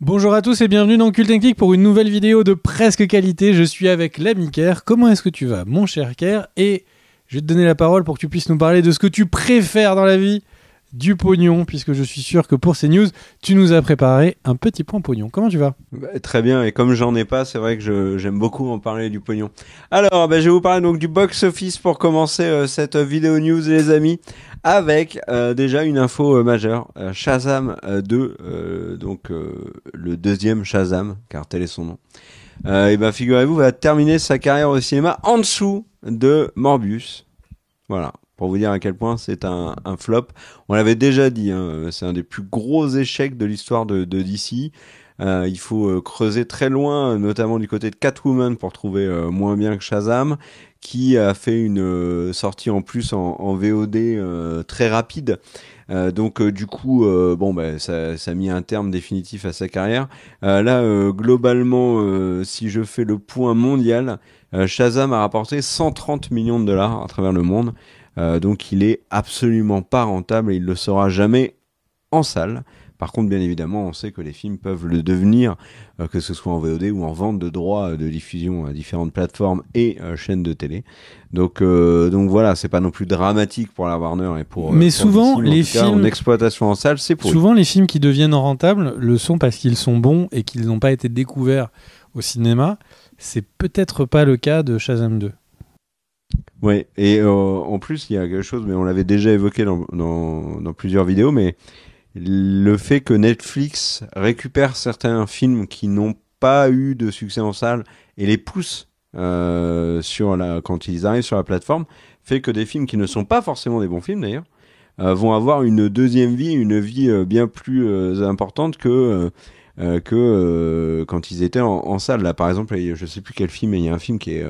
Bonjour à tous et bienvenue dans Cult Technique pour une nouvelle vidéo de presque qualité. Je suis avec l'ami Kerr. Comment est-ce que tu vas, mon cher Kerr Et je vais te donner la parole pour que tu puisses nous parler de ce que tu préfères dans la vie, du pognon, puisque je suis sûr que pour ces news, tu nous as préparé un petit point pognon. Comment tu vas bah, Très bien, et comme j'en ai pas, c'est vrai que j'aime beaucoup en parler du pognon. Alors, bah, je vais vous parler donc du box-office pour commencer euh, cette euh, vidéo news, les amis avec euh, déjà une info euh, majeure. Euh, Shazam 2, donc le deuxième Shazam, car tel est son nom. et ben figurez-vous, va terminer sa carrière au cinéma en dessous de Morbius. Voilà, pour vous dire à quel point c'est un, flop. On l'avait déjà dit, hein, c'est un des plus gros échecs de l'histoire de, DC. il faut creuser très loin, notamment du côté de Catwoman pour trouver moins bien que Shazam qui a fait une euh, sortie en plus en, VOD euh, très rapide. Euh, donc du coup, bon, bah, ça, a mis un terme définitif à sa carrière. là, globalement, si je fais le point mondial, Shazam a rapporté 130 millions de dollars à travers le monde. donc il est absolument pas rentable et il le sera jamais en salle. Par contre, bien évidemment, on sait que les films peuvent le devenir, euh, que ce soit en VOD ou en vente de droits euh, de diffusion à différentes plateformes et euh, chaînes de télé. Donc, donc voilà, c'est pas non plus dramatique pour la Warner et pour. Mais souvent, les films, en, exploitation en salle, c'est pour. Souvent, les films qui deviennent rentables le sont parce qu'ils sont bons et qu'ils n'ont pas été découverts au cinéma. C'est peut-être pas le cas de Shazam 2. Oui, et en plus, il y a quelque chose, mais on l'avait déjà évoqué dans plusieurs vidéos, mais le fait que Netflix récupère certains films qui n'ont pas eu de succès en salle et les pousse euh, sur la, quand ils arrivent sur la plateforme fait que des films qui ne sont pas forcément des bons films d'ailleurs euh, vont avoir une deuxième vie, une vie euh, bien plus importante que que quand ils étaient en, salle. Là, par exemple, je sais plus quel film, mais il y a un film qui est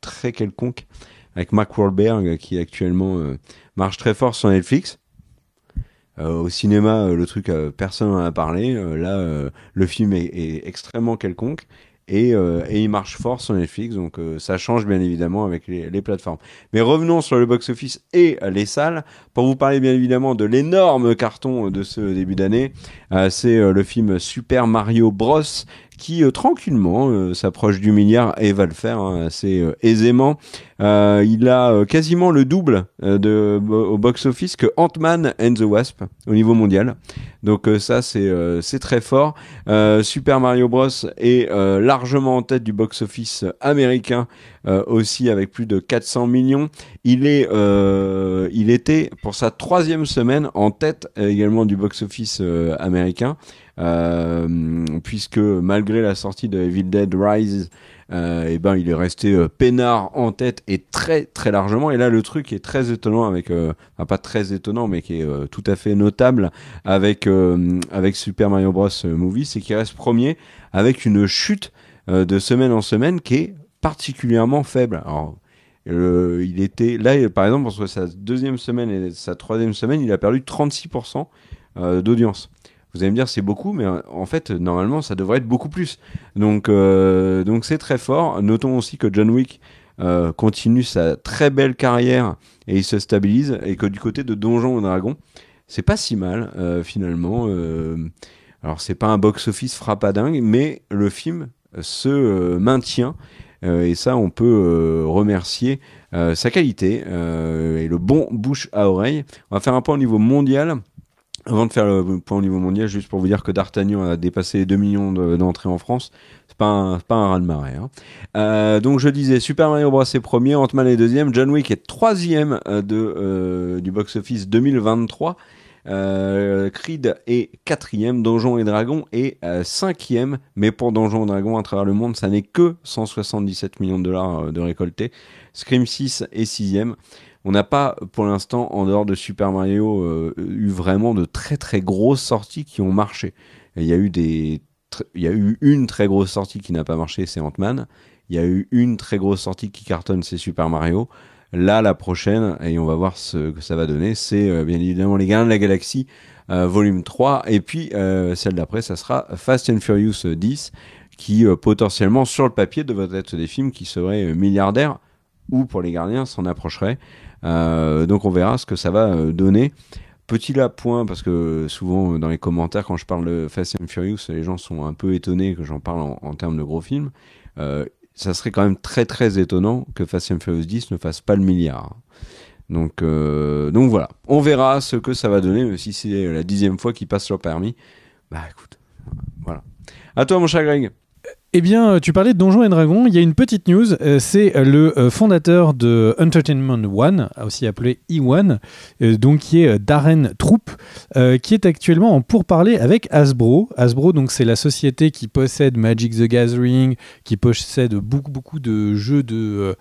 très quelconque avec Mark Wahlberg qui actuellement marche très fort sur Netflix euh, au cinéma, euh, le truc, euh, personne n'en a parlé. là, le film est, extrêmement quelconque. Et, il marche fort sur Netflix, donc ça change bien évidemment avec les, plateformes. Mais revenons sur le box-office et les salles pour vous parler bien évidemment de l'énorme carton de ce début d'année. c'est le film Super Mario Bros qui euh, tranquillement euh, s'approche du milliard et va le faire hein, assez euh, aisément. il a quasiment le double de, au box-office que Ant-Man and the Wasp au niveau mondial. Donc ça c'est très fort. Super Mario Bros est largement en tête du box-office américain aussi avec plus de 400 millions. Il est il était pour sa troisième semaine en tête également du box-office américain euh, puisque malgré la sortie de Evil Dead Rise, et euh, eh ben il est resté euh, en tête et très très largement. Et là le truc est très étonnant avec, euh, pas très étonnant mais qui est tout à fait notable avec avec Super Mario Bros Movie, c'est qu'il reste premier avec une chute de semaine en semaine qui est particulièrement faible. Alors, il était là par exemple entre sa deuxième semaine et sa troisième semaine, il a perdu 36% d'audience. Vous allez me dire c'est beaucoup, mais en fait normalement ça devrait être beaucoup plus. Donc euh, donc c'est très fort. Notons aussi que John Wick euh, continue sa très belle carrière et il se stabilise et que du côté de Donjon et Dragon c'est pas si mal euh, finalement. Euh, alors c'est pas un box-office dingue, mais le film se euh, maintient et ça on peut remercier sa qualité et le bon bouche à oreille. On va faire un point au niveau mondial. Avant de faire le point au niveau mondial, juste pour vous dire que D'Artagnan a dépassé 2 millions d'entrées en France, c'est pas un, pas un raz-de-marée. Hein. Euh, donc je disais, Super Mario Bros est premier, Ant-Man est deuxième, John Wick est troisième euh, de, euh, du box-office 2023. Creed est quatrième, Donjon et Dragons est cinquième, mais pour Donjons et Dragons à travers le monde, ça n'est que 177 millions de dollars de récoltés. Scream 6 est sixième. On n'a pas, pour l'instant, en dehors de Super Mario, euh, eu vraiment de très très grosses sorties qui ont marché. Il y a eu des, il eu une très grosse sortie qui n'a pas marché, c'est Ant-Man. Il y a eu une très grosse sortie qui cartonne, c'est Super Mario. Là, la prochaine, et on va voir ce que ça va donner, c'est euh, bien évidemment Les Gardiens de la Galaxie, euh, volume 3. Et puis, celle d'après, ça sera Fast and Furious 10, qui potentiellement, sur le papier, devrait être des films qui seraient milliardaires, ou pour les Gardiens, s'en approcheraient. Euh, donc on verra ce que ça va euh, donner. Petit lapoint point, parce que souvent euh, dans les commentaires, quand je parle de Fast and Furious, les gens sont un peu étonnés que j'en parle en, termes de gros films. ça serait quand même très très étonnant que Fast and Furious 10 ne fasse pas le milliard. Donc, donc voilà, on verra ce que ça va donner, si c'est la dixième fois qu'il passe leur permis. Bah écoute, voilà. À toi mon cher Greg. Eh bien, euh, tu parlais de Donjons et Dragons. Il y a une petite news. Euh, c'est euh, le fondateur de Entertainment One, aussi appelé E1, donc qui est Darren Troop, qui est actuellement en pourparlers avec Hasbro. Hasbro, donc, c'est la société qui possède Magic the Gathering, qui possède beaucoup, beaucoup de jeux de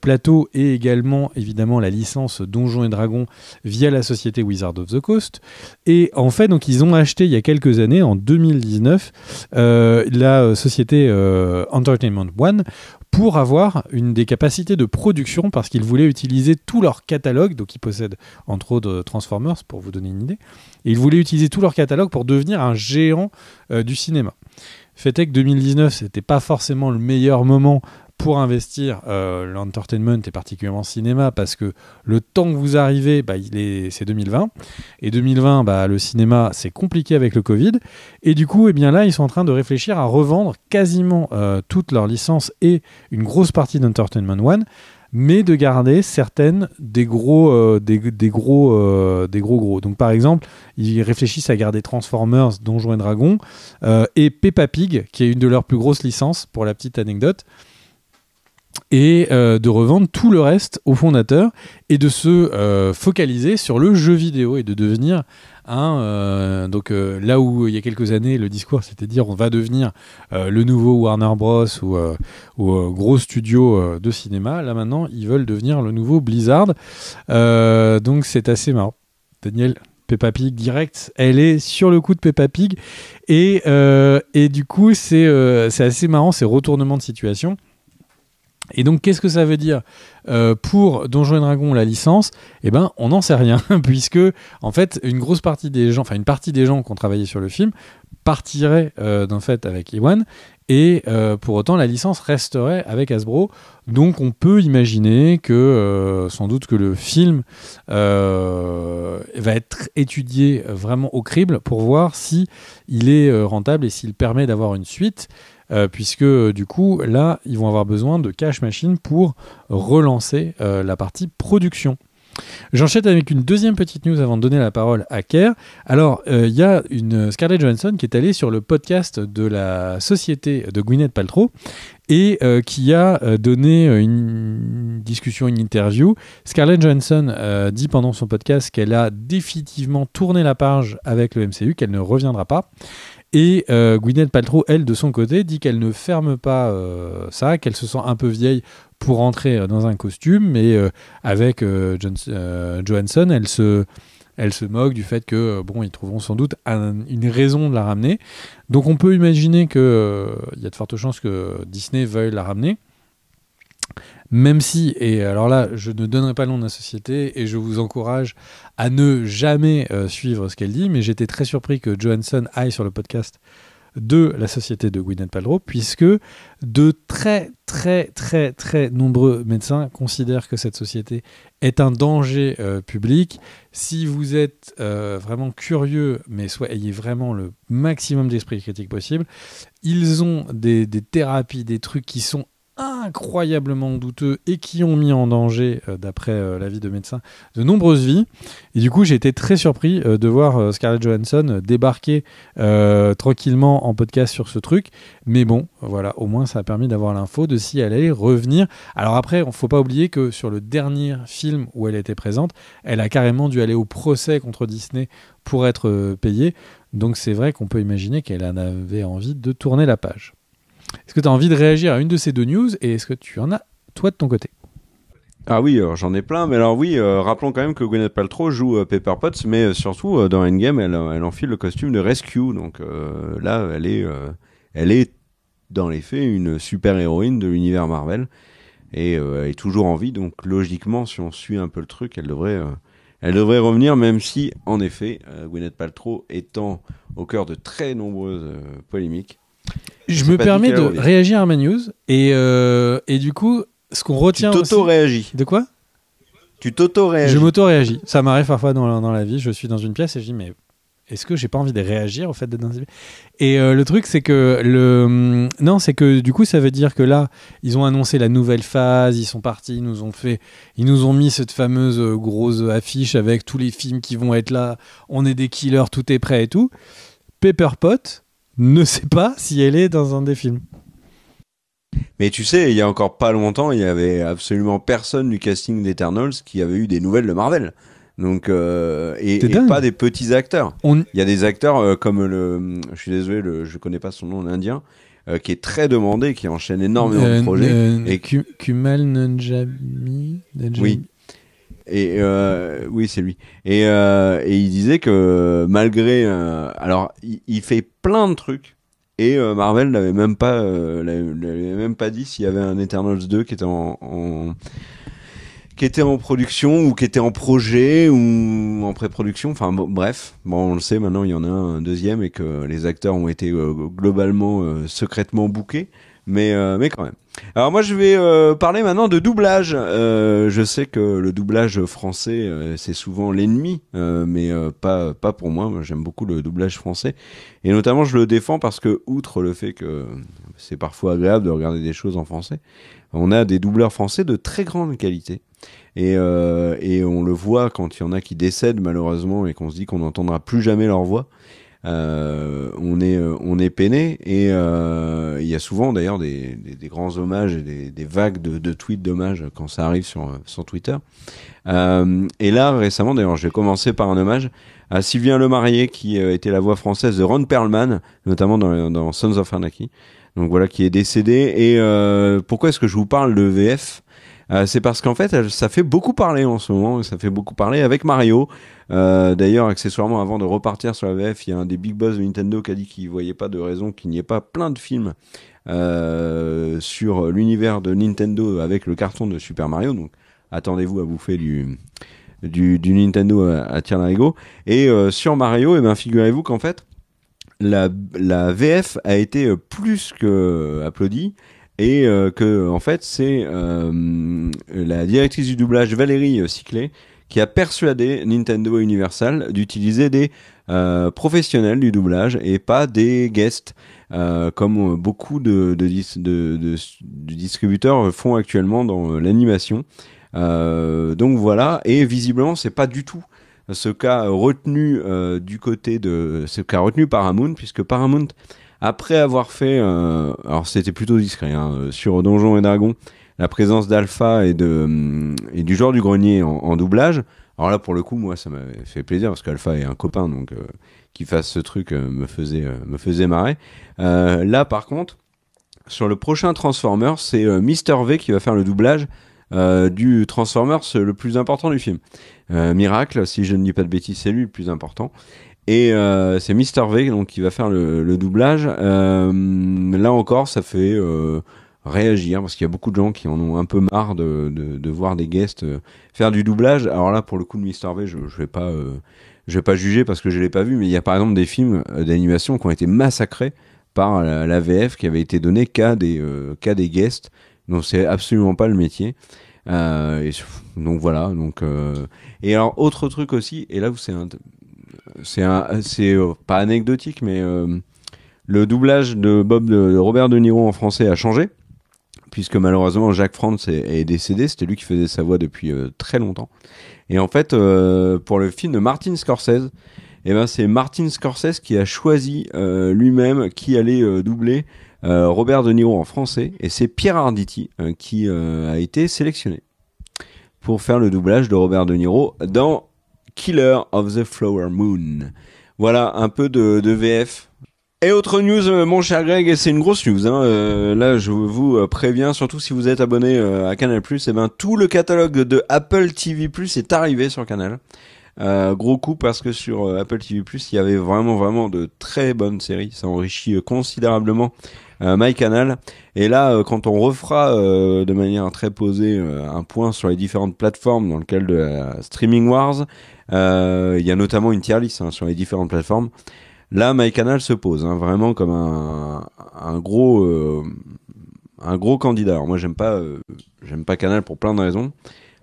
plateau et également, évidemment, la licence Donjons et Dragons via la société Wizard of the Coast. Et en fait, donc, ils ont acheté il y a quelques années, en 2019, la société euh, Entertainment One pour avoir une des capacités de production parce qu'ils voulaient utiliser tout leur catalogue, donc ils possèdent entre autres euh, Transformers pour vous donner une idée, et ils voulaient utiliser tout leur catalogue pour devenir un géant euh, du cinéma. Fait que 2019, c'était pas forcément le meilleur moment pour investir euh, l'entertainment et particulièrement cinéma parce que le temps que vous arrivez, bah, il c'est 2020. Et 2020, bah, le cinéma, c'est compliqué avec le Covid. Et du coup, eh bien là, ils sont en train de réfléchir à revendre quasiment euh, toutes leurs licences et une grosse partie d'Entertainment One mais de garder certaines des gros euh, des, gros des gros gros. Donc par exemple, ils réfléchissent à garder Transformers, Donjons et Dragons et Peppa Pig qui est une de leurs plus grosses licences pour la petite anecdote et euh, de revendre tout le reste aux fondateurs et de se euh, focaliser sur le jeu vidéo et de devenir un euh, donc là où il y a quelques années le discours c'était dire on va devenir le nouveau Warner Bros ou, ou gros studio de cinéma là maintenant ils veulent devenir le nouveau Blizzard donc c'est assez marrant Daniel Peppa Pig direct, elle est sur le coup de Peppa Pig et, et du coup c'est c'est assez marrant ces retournements de situation et donc, qu'est-ce que ça veut dire euh, pour Donjon et la licence Eh ben, on n'en sait rien, puisque en fait, une grosse partie des gens, enfin une partie des gens qui ont travaillé sur le film partirait euh, d'un fait avec Iwan, et euh, pour autant, la licence resterait avec Hasbro. Donc, on peut imaginer que, euh, sans doute, que le film va être étudié vraiment au crible pour voir si il est rentable et s'il permet d'avoir une suite. Euh, puisque euh, du coup, là, ils vont avoir besoin de cash machine pour relancer euh, la partie production. J'enchaîne avec une deuxième petite news avant de donner la parole à Kerr. Alors, il y a une Scarlett Johansson qui est allée sur le podcast de la société de Gwyneth Paltrow et qui a donné une discussion, une interview. Scarlett Johansson dit pendant son podcast qu'elle a définitivement tourné la page avec le MCU, qu'elle ne reviendra pas. Et euh, Gwyneth Paltrow, elle, de son côté, dit qu'elle ne ferme pas euh, ça, qu'elle se sent un peu vieille pour entrer euh, dans un costume, mais avec Johansson, elle se, elle se moque du fait que, bon, ils trouveront sans doute une raison de la ramener. Donc on peut imaginer qu'il il y a de fortes chances que Disney veuille la ramener même si, et alors là, je ne donnerai pas le nom de la société, et je vous encourage à ne jamais euh, suivre ce qu'elle dit, mais j'étais très surpris que Johansson aille sur le podcast de la société de Gwyneth Paltrow, puisque de très, très, très, très nombreux médecins considèrent que cette société est un danger euh, public. Si vous êtes euh, vraiment curieux, mais soit ayez vraiment le maximum d'esprit critique possible, ils ont des, thérapies, des trucs qui sont incroyablement douteux et qui ont mis en danger, euh, d'après euh, l'avis de médecins, de nombreuses vies. Et du coup, j'ai été très surpris euh, de voir Scarlett Johansson débarquer tranquillement en podcast sur ce truc. Mais bon, voilà, au moins ça a permis d'avoir l'info de si elle allait revenir. Alors après, il ne faut pas oublier que sur le dernier film où elle était présente, elle a carrément dû aller au procès contre Disney pour être payée. Donc c'est vrai qu'on peut imaginer qu'elle en avait envie de tourner la page. Est-ce que tu as envie de réagir à une de ces deux news et est-ce que tu en as, toi, de ton côté ah oui, euh, j'en ai plein, mais alors oui, euh, rappelons quand même que Gwyneth Paltrow joue euh, Pepper Potts, mais surtout dans Endgame, elle, elle, enfile le costume de Rescue, donc là, elle est, elle est dans les faits une super héroïne de l'univers Marvel et elle est toujours en vie, donc logiquement, si on suit un peu le truc, elle devrait, elle devrait revenir, même si, en effet, Gwyneth Paltrow étant au cœur de très nombreuses polémiques, je me permets de réagir à ma news et, euh, et du coup, ce qu'on retient. Tu t'auto-réagis. De quoi Tu t'auto-réagis. Je m'auto-réagis. Ça m'arrive parfois dans la, dans la vie. Je suis dans une pièce et je dis, mais est-ce que j'ai pas envie de réagir au fait d'être dans pièce Et euh, le truc, c'est que le hum, non, c'est que du coup, ça veut dire que là, ils ont annoncé la nouvelle phase, ils sont partis, ils nous ont fait, ils nous ont mis cette fameuse euh, grosse affiche avec tous les films qui vont être là. On est des killers, tout est prêt et tout. Pepper Pot, ne sait pas si elle est dans un des films. Mais tu sais, il y a encore pas longtemps, il y avait absolument personne du casting d'Eternals qui avait eu des nouvelles de Marvel. Donc euh, et, pas des petits acteurs. Il y a des acteurs euh, comme le, je suis désolé, le, je connais pas son nom, l'Indien, euh, qui est très demandé, qui enchaîne énormément de projets. et Kumal Nanjami. Oui et euh, oui c'est lui et, euh, et, il disait que malgré euh, alors il, fait plein de trucs et euh, Marvel n'avait même pas euh, n'avait même pas dit s'il y avait un Eternals 2 qui était en, en, qui était en production ou qui était en projet ou en pré-production enfin bref bon on le sait maintenant il y en a un deuxième et que les acteurs ont été euh, globalement secrètement bookés mais mais quand même alors moi je vais euh, parler maintenant de doublage. Euh, je sais que le doublage français euh, c'est souvent l'ennemi, mais pas pas pour moi. J'aime beaucoup le doublage français et notamment je le défends parce que outre le fait que c'est parfois agréable de regarder des choses en français, on a des doubleurs français de très grande qualité. Et, et on le voit quand il y en a qui décèdent malheureusement et qu'on se dit qu'on n'entendra plus jamais leur voix. Euh, on est euh, on est peiné et euh, il y a souvent d'ailleurs des, des, grands hommages et des, des vagues de, tweets d'hommages quand ça arrive sur, sur Twitter. et là récemment d'ailleurs, j'ai commencé par un hommage à Sylvien Lemarié qui était la voix française de Ron Perlman, notamment dans, dans Sons of Anarchy. Donc voilà, qui est décédé. Et pourquoi est-ce que je vous parle de VF euh, c'est parce qu'en fait, ça fait beaucoup parler en ce moment, ça fait beaucoup parler avec Mario. Euh, d'ailleurs, accessoirement, avant de repartir sur la VF, il y a un des big boss de Nintendo qui a dit qu'il voyait pas de raison qu'il n'y ait pas plein de films euh, sur l'univers de Nintendo avec le carton de Super Mario. Donc, attendez-vous à bouffer du, du, du Nintendo à, la Ego. Et sur Mario, et eh ben, figurez-vous qu'en fait, la, la VF a été plus que applaudie et euh, que en fait c'est euh, la directrice du doublage Valérie euh, Ciclé qui a persuadé Nintendo Universal d'utiliser des professionnels du doublage et pas des guests comme beaucoup de, distributeurs font actuellement dans l'animation. donc voilà, et visiblement c'est pas du tout ce cas retenu du côté de ce qu'a retenu Paramount puisque Paramount après avoir fait, euh, alors c'était plutôt discret, hein, euh, sur Donjon et Dragons, la présence d'Alpha et, hum, du genre du grenier en, doublage. Alors là, pour le coup, moi, ça m'avait fait plaisir parce qu'Alpha est un copain, donc euh, qui qu'il fasse ce truc me, faisait, me faisait marrer. là, par contre, sur le prochain Transformer, c'est Mister V qui va faire le doublage euh, du Transformers le plus important du film. Miracle, si je ne dis pas de bêtises, c'est lui le plus important. Et euh, c'est Mister V donc, qui va faire le, doublage. Euh, là encore, ça fait euh, réagir parce qu'il y a beaucoup de gens qui en ont un peu marre de, de, voir des guests faire du doublage. Alors là, pour le coup, de Mister V, je ne vais pas. je vais pas juger parce que je l'ai pas vu, mais il y a par exemple des films d'animation qui ont été massacrés par la, VF qui avait été donné qu'à des, qu'à des guests. Donc c'est absolument pas le métier. Et, donc voilà. Donc, et alors autre truc aussi, et là vous c'est c'est euh, pas anecdotique, mais euh, le doublage de Bob de, Robert De Niro en français a changé puisque malheureusement Jacques Franz est, décédé, c'était lui qui faisait sa voix depuis euh, très longtemps. Et en fait, pour le film de Martin Scorsese, eh ben, c'est Martin Scorsese qui a choisi lui-même qui allait doubler Robert De Niro en français, et c'est Pierre Arditi qui a été sélectionné pour faire le doublage de Robert De Niro dans Killer of the Flower Moon. Voilà, un peu de, VF. Et autre news, euh, mon cher Greg, c'est une grosse news. Hein, euh, là, je vous euh, préviens, surtout si vous êtes abonné à Canal+, et eh ben tout le catalogue de Apple TV+ est arrivé sur Canal. gros coup parce que sur Apple TV+, il y avait vraiment vraiment de très bonnes séries. Ça enrichit considérablement euh, MyCanal. Et là, euh, quand on refera euh, de manière très posée un point sur les différentes plateformes dans le cadre de la Streaming Wars, il y a notamment une tier list hein, sur les différentes plateformes. Là, MyCanal se pose hein, vraiment comme un, gros, un gros candidat. Alors moi, j'aime pas, j'aime pas Canal pour plein de raisons,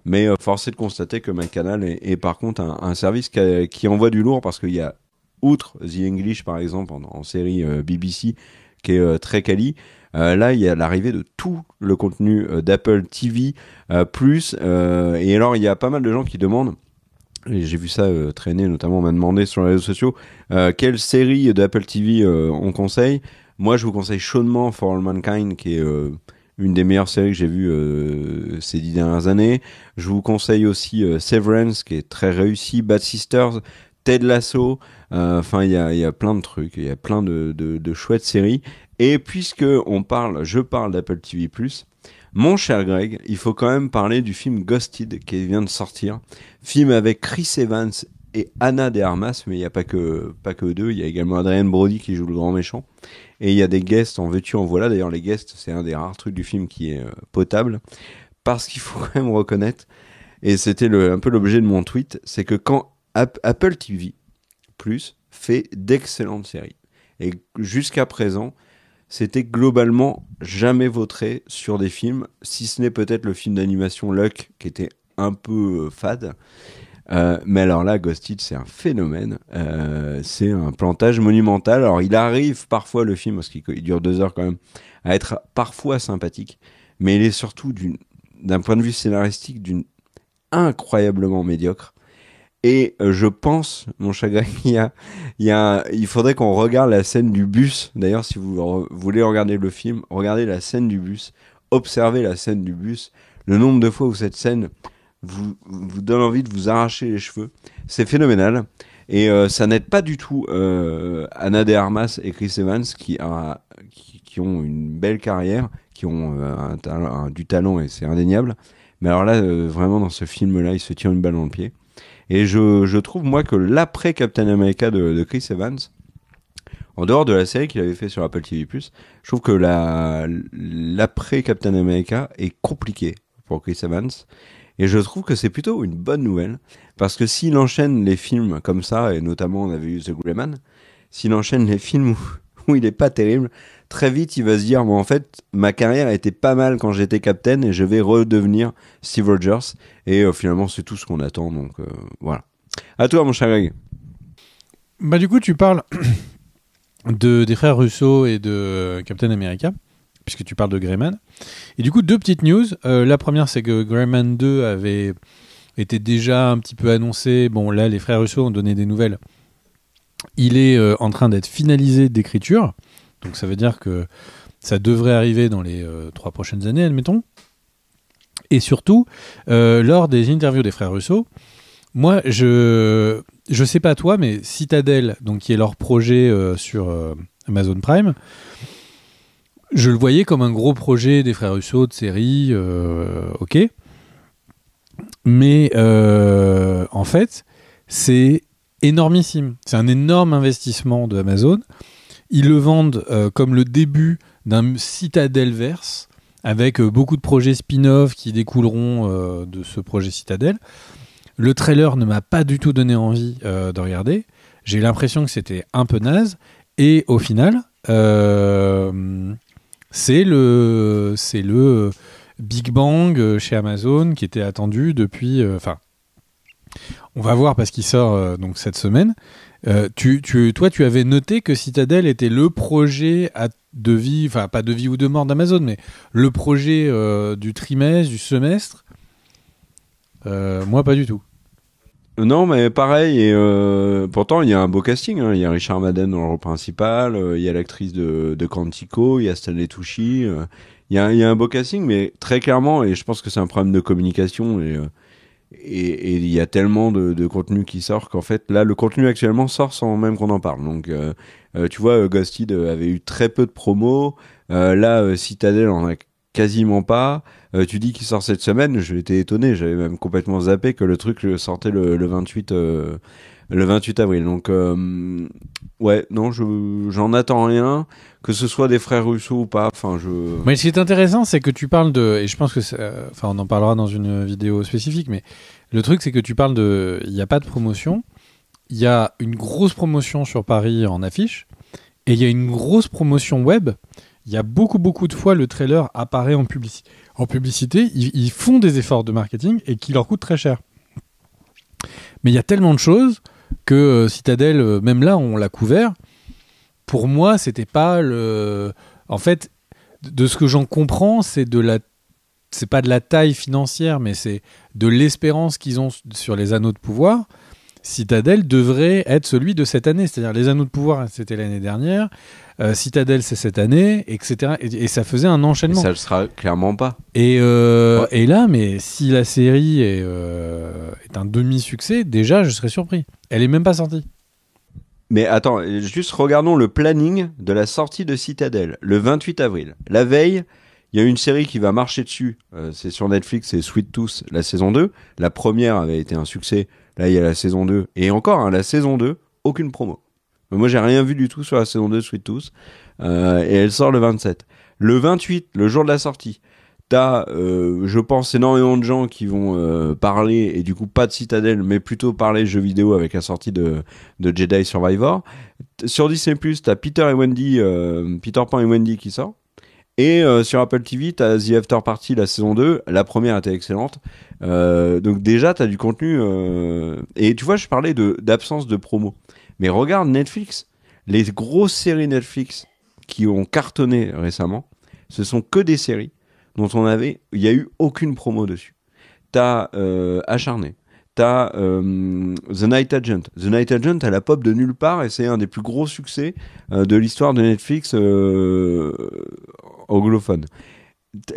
mais forcé force est de constater que MyCanal est, est par contre un, service qui, envoie du lourd parce qu'il y a outre The English par exemple en série BBC, qui est euh, très quali. Euh, là, il y a l'arrivée de tout le contenu euh, d'Apple TV plus. et alors, il y a pas mal de gens qui demandent. et J'ai vu ça traîner, notamment on m'a demandé sur les réseaux sociaux quelle série d'Apple TV on conseille. Moi, je vous conseille chaudement For All Mankind, qui est une des meilleures séries que j'ai vues ces dix dernières années. Je vous conseille aussi Severance, qui est très réussi, Bad Sisters, Ted Lasso. Euh, enfin, il y a, plein de trucs, il y a plein de, de, de, chouettes séries. Et puisque on parle, je parle d'Apple TV+, mon cher Greg, il faut quand même parler du film Ghosted qui vient de sortir. Film avec Chris Evans et Anna de Armas, mais il n'y a pas que, pas que deux, il y a également Adrien Brody qui joue le grand méchant. Et il y a des guests en veux-tu, en voilà. D'ailleurs, les guests, c'est un des rares trucs du film qui est euh, potable. Parce qu'il faut quand même reconnaître, et c'était un peu l'objet de mon tweet, c'est que quand Apple TV plus fait d'excellentes séries. Et jusqu'à présent, c'était globalement jamais voté sur des films, si ce n'est peut-être le film d'animation Luck qui était un peu euh, fade. Euh, mais alors là, Ghosted, c'est un phénomène. Euh, c'est un plantage monumental. Alors il arrive parfois le film, parce qu'il dure deux heures quand même, à être parfois sympathique, mais il est surtout d'un point de vue scénaristique d'une incroyablement médiocre. Et euh, je pense, mon chagrin, il, y a, il, faudrait qu'on regarde la scène du bus. D'ailleurs, si vous voulez regarder le film, regardez la scène du bus, observez la scène du bus. Le nombre de fois où cette scène vous, vous donne envie de vous arracher les cheveux, c'est phénoménal. Et euh, ça n'aide pas du tout euh, Anna de Armas et Chris Evans qui, ont une belle carrière, qui ont un, du talent et c'est indéniable. Mais alors là, vraiment dans ce film-là, il se tient une balle dans le pied. Et je, trouve, moi, que l'après Captain America de, Chris Evans, en dehors de la série qu'il avait fait sur Apple TV+, je trouve que l'après Captain America est compliqué pour Chris Evans. Et je trouve que c'est plutôt une bonne nouvelle, parce que s'il enchaîne les films comme ça, et notamment on avait eu The Gray Man, s'il enchaîne les films où, où il n'est pas terrible, très vite, il va se dire, bon, en fait, ma carrière a été pas mal quand j'étais captain et je vais redevenir Steve Rogers. Et euh, finalement, c'est tout ce qu'on attend. Donc euh, voilà. À toi, mon cher Greg. Bah, du coup, tu parles de, des frères Russo et de euh, Captain America, puisque tu parles de Greyman. Et du coup, deux petites news. la première, c'est que Greyman 2 avait été déjà un petit peu annoncé. Bon, là, les frères Russo ont donné des nouvelles. Il est en train d'être finalisé d'écriture. Donc ça veut dire que ça devrait arriver dans les euh, trois prochaines années, admettons. Et surtout, euh, lors des interviews des frères Russo, moi, je ne sais pas toi, mais Citadel, donc qui est leur projet euh, sur Amazon Prime, je le voyais comme un gros projet des frères Russo de série, ok. Mais en fait, c'est énormissime. C'est un énorme investissement de Amazon. Ils le vendent euh, comme le début d'un Citadelverse, avec euh, beaucoup de projets spin-off qui découleront euh, de ce projet Citadel. Le trailer ne m'a pas du tout donné envie de regarder. J'ai l'impression que c'était un peu naze. Et au final, c'est le, c'est le Big Bang chez Amazon qui était attendu depuis. Enfin, on va voir parce qu'il sort donc cette semaine. Euh, tu, toi, tu avais noté que Citadel était le projet à de vie, enfin pas de vie ou de mort d'Amazon, mais le projet euh, du trimestre, du semestre. Euh, moi, pas du tout. Non, mais pareil. Et pourtant, il y a un beau casting. Hein. Il y a Richard Madden dans le rôle principal. il y a l'actrice de, de Quantico. Il y a Stanley Tucci. il, y a, il y a un beau casting, mais très clairement, et je pense que c'est un problème de communication. Et et il y a tellement de, contenu qui sort qu'en fait, là, le contenu actuellement sort sans même qu'on en parle. Donc, euh, euh, tu vois, euh, Ghosted avait eu très peu de promos. là, Citadel en a quasiment pas. tu dis qu'il sort cette semaine. J'étais étonné. J'avais même complètement zappé que le truc sortait le, le 28 le 28 avril. Donc, euh, ouais, non, je, j'en attends rien, que ce soit des frères Rousseau ou pas. Enfin, je. Mais ce qui est intéressant, c'est que tu parles de, et je pense que, euh, enfin, on en parlera dans une vidéo spécifique, mais le truc, c'est que tu parles de, il n'y a pas de promotion, il y a une grosse promotion sur Paris en affiche, et il y a une grosse promotion web. Il y a beaucoup, beaucoup de fois, le trailer apparaît en, en publicité. Ils, ils font des efforts de marketing et qui leur coûtent très cher. Mais il y a tellement de choses que euh, Citadel, euh, même là, on l'a couvert. Pour moi, c'était pas le. En fait, de ce que j'en comprends, c'est de la. C'est pas de la taille financière, mais c'est de l'espérance qu'ils ont sur les anneaux de pouvoir. Citadel devrait être celui de cette année. C'est-à-dire les anneaux de pouvoir, c'était l'année dernière. Euh, Citadel, c'est cette année, etc. Et, ça faisait un enchaînement. Et ça le sera clairement pas. Et, euh, là, mais si la série euh, est, un demi-succès, déjà, je serais surpris. Elle est même pas sortie. Mais attends, juste regardons le planning de la sortie de Citadel, le 28 avril. La veille, il y a une série qui va marcher dessus. c'est sur Netflix, c'est Sweet Tooth, la saison 2. La première avait été un succès. Là, il y a la saison 2. Et encore, hein, la saison 2, aucune promo. Moi, j'ai rien vu du tout sur la saison 2 de Sweet Tooth. Euh, et elle sort le 27. Le 28, le jour de la sortie, t'as, euh, je pense, énormément de gens qui vont euh, parler, et du coup, pas de Citadel, mais plutôt parler jeux vidéo avec la sortie de, Jedi Survivor. Sur Disney, t'as Peter et Wendy, euh, Peter Pan et Wendy qui sort. Et euh, sur Apple TV, tu as The After Party, la saison 2. La première était excellente. Euh, donc déjà, tu as du contenu. Euh... Et tu vois, je parlais d'absence de, promo. Mais regarde Netflix. Les grosses séries Netflix qui ont cartonné récemment, ce sont que des séries dont on avait... Il n'y a eu aucune promo dessus. T'as euh, Acharné. T'as euh, The Night Agent. The Night Agent, elle la pop de nulle part et c'est un des plus gros succès de l'histoire de Netflix anglophone.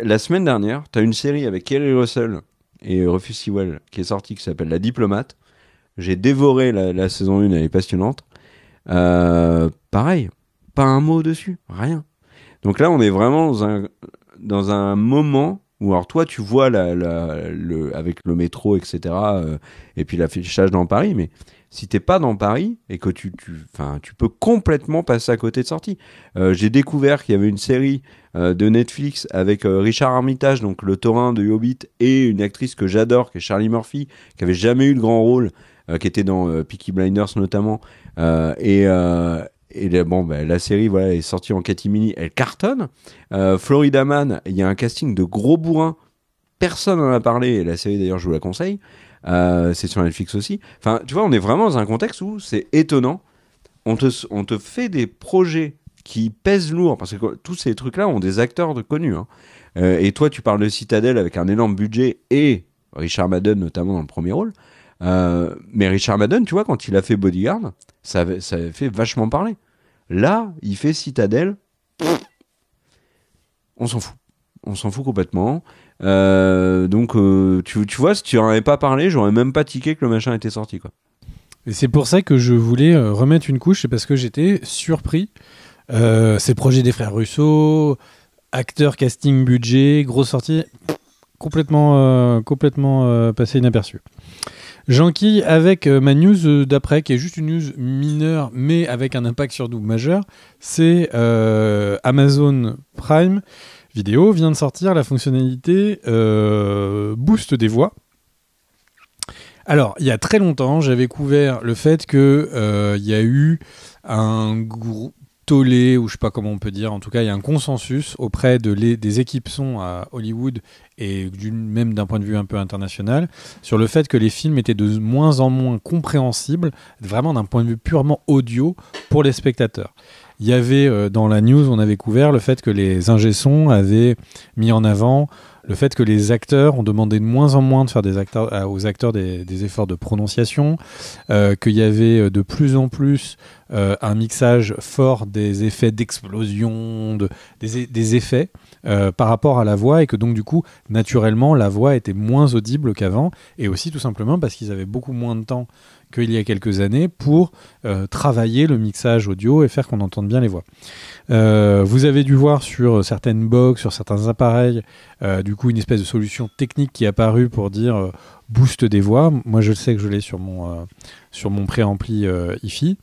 La semaine dernière, tu as une série avec Kelly Russell et euh, Rufus Sewell qui est sortie qui s'appelle La Diplomate. J'ai dévoré la, saison 1, elle est passionnante. Euh, pareil, pas un mot dessus, rien. Donc là, on est vraiment dans un, dans un moment où, alors toi, tu vois la, le, avec le métro, etc., euh, et puis l'affichage dans Paris, mais si t'es pas dans Paris et que tu, tu, tu peux complètement passer à côté de sortie euh, J'ai découvert qu'il y avait une série euh, de Netflix avec euh, Richard Armitage, donc le taurin de Hobbit, et une actrice que j'adore, qui est Charlie Murphy, qui avait jamais eu le grand rôle, qui était dans Peaky Blinders notamment. et bon, ben, la série voilà, est sortie en catimini, elle cartonne. Florida Man, il y a un casting de gros bourrin Personne n'en a parlé, et la série d'ailleurs je vous la conseille. Euh, c'est sur Netflix aussi. Enfin, tu vois, on est vraiment dans un contexte où c'est étonnant. On te, on te fait des projets qui pèsent lourd, parce que tous ces trucs-là ont des acteurs de connus. Hein. Euh, et toi, tu parles de Citadel avec un énorme budget et Richard Madden, notamment dans le premier rôle. Euh, mais Richard Madden, tu vois, quand il a fait Bodyguard, ça, ça fait vachement parler. Là, il fait Citadel. On s'en fout on s'en fout complètement. Euh, donc, euh, tu, vois, si tu n'en avais pas parlé, j'aurais même pas tiqué que le machin était sorti. Quoi. Et c'est pour ça que je voulais euh, remettre une couche, c'est parce que j'étais surpris. Euh, ces projets des frères Russo, acteur casting, budget, grosse sortie, complètement, complètement passé inaperçu. J'enquille avec ma news d'après, qui est juste une news mineure, mais avec un impact sur double majeur, c'est Amazon Prime vidéo vient de sortir la fonctionnalité euh, boost des voix. Alors, il y a très longtemps, j'avais couvert le fait qu'il euh, y a eu un tollé, ou je sais pas comment on peut dire, en tout cas, il y a un consensus auprès des équipes son à Hollywood et même d'un point de vue un peu international, sur le fait que les films étaient de moins en moins compréhensibles, vraiment d'un point de vue purement audio, pour les spectateurs. Il y avait euh, dans la news, on avait couvert le fait que les ingessons avaient mis en avant le fait que les acteurs ont demandé de moins en moins de faire des acteurs, euh, aux acteurs des, efforts de prononciation, euh, qu'il y avait de plus en plus un mixage fort des effets d'explosion, des, effets par rapport à la voix, et que donc du coup, naturellement, la voix était moins audible qu'avant, et aussi tout simplement parce qu'ils avaient beaucoup moins de temps qu'il y a quelques années pour euh, travailler le mixage audio et faire qu'on entende bien les voix. Euh, vous avez dû voir sur certaines box, sur certains appareils, euh, du coup une espèce de solution technique qui est apparue pour dire boost des voix. Moi je sais que je l'ai sur mon, sur mon préampli hi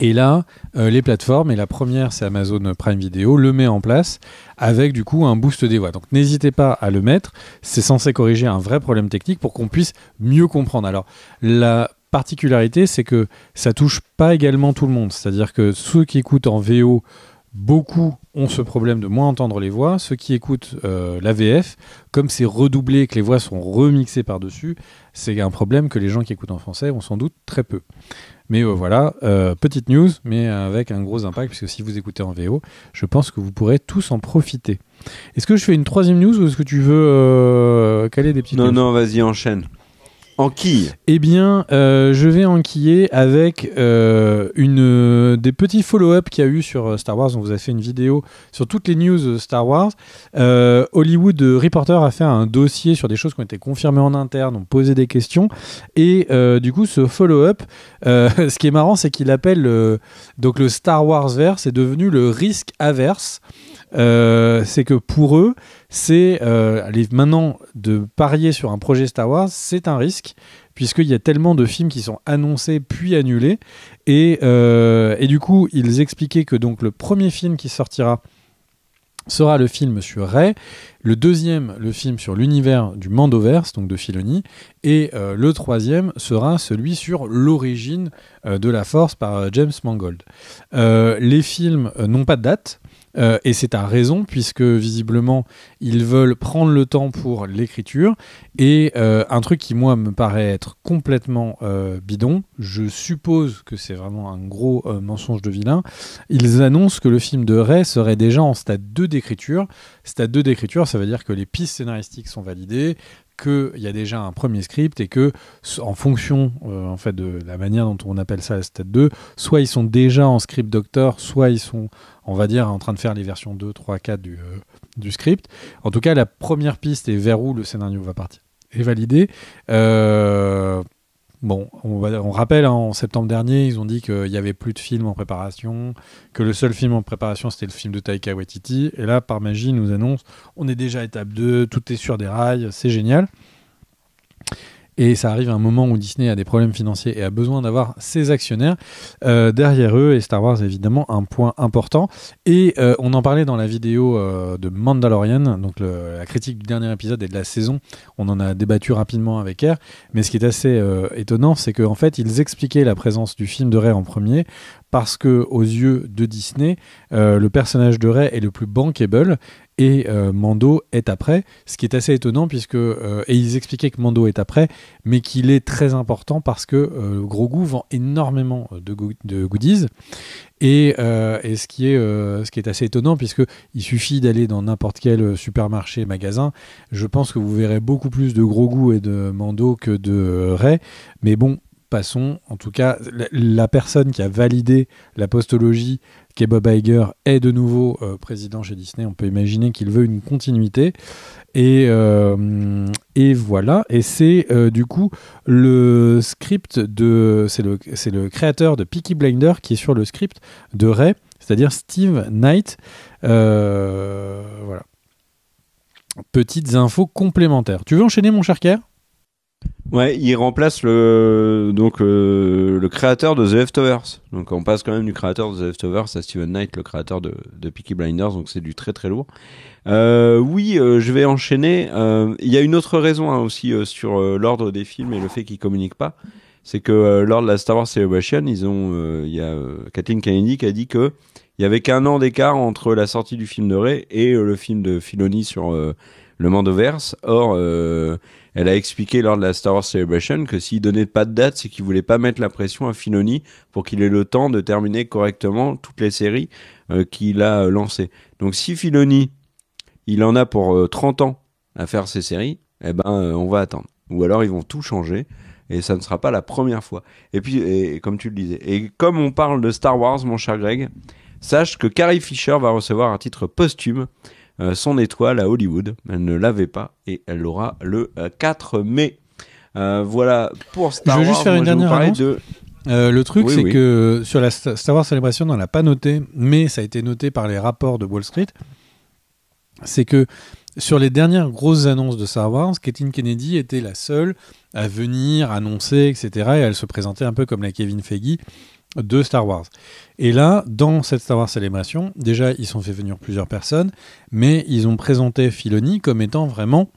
et là, euh, les plateformes, et la première c'est Amazon Prime Video, le met en place avec du coup un boost des voix. Donc n'hésitez pas à le mettre, c'est censé corriger un vrai problème technique pour qu'on puisse mieux comprendre. Alors la particularité c'est que ça touche pas également tout le monde, c'est-à-dire que ceux qui écoutent en VO beaucoup ont ce problème de moins entendre les voix. Ceux qui écoutent euh, la l'AVF, comme c'est redoublé, que les voix sont remixées par-dessus, c'est un problème que les gens qui écoutent en français ont sans doute très peu. Mais euh, voilà, euh, petite news, mais avec un gros impact, puisque si vous écoutez en VO, je pense que vous pourrez tous en profiter. Est-ce que je fais une troisième news ou est-ce que tu veux caler des petites Non, non, vas-y, enchaîne. En Enquille Eh bien, euh, je vais enquiller avec euh, une, euh, des petits follow-up qu'il y a eu sur Star Wars. On vous a fait une vidéo sur toutes les news Star Wars. Hollywood Reporter a fait un dossier sur des choses qui ont été confirmées en interne, ont posé des questions. Et du coup, ce follow-up, ce qui est marrant, c'est qu'il appelle donc le Star Wars verse est devenu le risque averse. Euh, c'est que pour eux, c'est euh, maintenant de parier sur un projet Star Wars, c'est un risque puisqu'il y a tellement de films qui sont annoncés puis annulés et, euh, du coup ils expliquaient que donc le premier film qui sortira sera le film sur Ray, le deuxième le film sur l'univers du Mandoverse, donc de Filoni, et le troisième sera celui sur l'origine de la Force par James Mangold. les films n'ont pas de date, euh, et c'est à raison, puisque visiblement, ils veulent prendre le temps pour l'écriture. Et euh, un truc qui, moi, me paraît être complètement euh, bidon, je suppose que c'est vraiment un gros mensonge de vilain, ils annoncent que le film de Ray serait déjà en stade 2 d'écriture. Stade 2 d'écriture, ça veut dire que les pistes scénaristiques sont validées, qu'il y a déjà un premier script et que, en fonction en fait de la manière dont on appelle ça le stade 2, soit ils sont déjà en script docteur, soit ils sont on va dire, en train de faire les versions 2, 3, 4 du, script. En tout cas, la première piste est vers où le scénario va partir est validé. Euh, bon, on, rappelle, hein, en septembre dernier, ils ont dit qu'il n'y avait plus de film en préparation, que le seul film en préparation, c'était le film de Taika Waititi. Et là, par magie, ils nous annoncent, on est déjà à étape 2, tout est sur des rails, c'est génial. Et ça arrive à un moment où Disney a des problèmes financiers et a besoin d'avoir ses actionnaires euh, derrière eux. Et Star Wars est évidemment un point important. Et euh, on en parlait dans la vidéo euh, de Mandalorian, donc la critique du dernier épisode et de la saison. On en a débattu rapidement avec R. Mais ce qui est assez étonnant, c'est qu'en fait, ils expliquaient la présence du film de Ray en premier parce que aux yeux de Disney, le personnage de Ray est le plus bankable et euh, Mando est après, ce qui est assez étonnant puisque euh, et ils expliquaient que Mando est après, mais qu'il est très important parce que euh, Gros Goût vend énormément euh, de, goodies et, ce qui est ce qui est assez étonnant puisque il suffit d'aller dans n'importe quel supermarché magasin, je pense que vous verrez beaucoup plus de Gros et de Mando que de Ray, mais bon passons, en tout cas, la, personne qui a validé la postologie, qui est est de nouveau euh, président chez Disney. On peut imaginer qu'il veut une continuité. Et, euh, voilà. Et c'est euh, du coup le script de. C'est le, le créateur de Peaky Blinder qui est sur le script de Ray, c'est-à-dire Steve Knight. voilà. Petites infos complémentaires. Tu veux enchaîner, mon cher Kerr Ouais, il remplace le donc euh, le créateur de The Leftovers. Donc on passe quand même du créateur de The Leftovers à Steven Knight, le créateur de, de Peaky Blinders. Donc c'est du très très lourd. Euh, oui, euh, je vais enchaîner. Euh, il y a une autre raison hein, aussi sur l'ordre des films et le fait qu'ils communiquent pas, c'est que lors de la Star Wars Celebration, ils ont il y a Kathleen Kennedy qui a dit que il y avait qu'un an d'écart entre la sortie du film de Ray et le film de Filoni sur le Mandoverse. Or, euh, elle a expliqué lors de la Star Wars Celebration que s'il donnait pas de date, c'est qu'il voulait pas mettre la pression à Filoni pour qu'il ait le temps de terminer correctement toutes les séries euh, qu'il a euh, lancées. Donc, si Filoni, il en a pour 30 ans à faire ses séries, eh ben, on va attendre. Ou alors, ils vont tout changer et ça ne sera pas la première fois. Et puis, comme tu le disais, et comme on parle de Star Wars, mon cher Greg, sache que Carrie Fisher va recevoir un titre posthume euh, son étoile à Hollywood. Elle ne l'avait pas et elle l'aura le 4 euh, mai. Euh, voilà pour Star Wars. Je vais juste faire une dernière annonce. le truc, c'est que sur la Star Wars Celebration, on l'a pas noté, mais ça a été noté par les rapports de Wall Street. C'est que sur les dernières grosses annonces de Star Wars, Kathleen Kennedy était la seule à venir annoncer, etc. Et elle se présentait un peu comme la Kevin Feige de Star Wars. Et là, dans cette Star Wars célébration, déjà, ils sont fait venir plusieurs personnes, mais ils ont présenté Filoni comme étant vraiment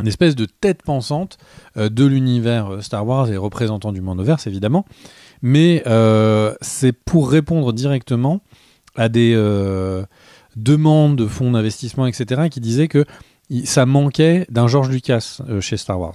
une espèce de tête pensante euh, de l'univers euh, Star Wars et représentant du monde verse, évidemment. Mais euh, c'est pour répondre directement à des demandes de fonds d'investissement, etc., qui disaient que ça manquait d'un George Lucas chez Star Wars.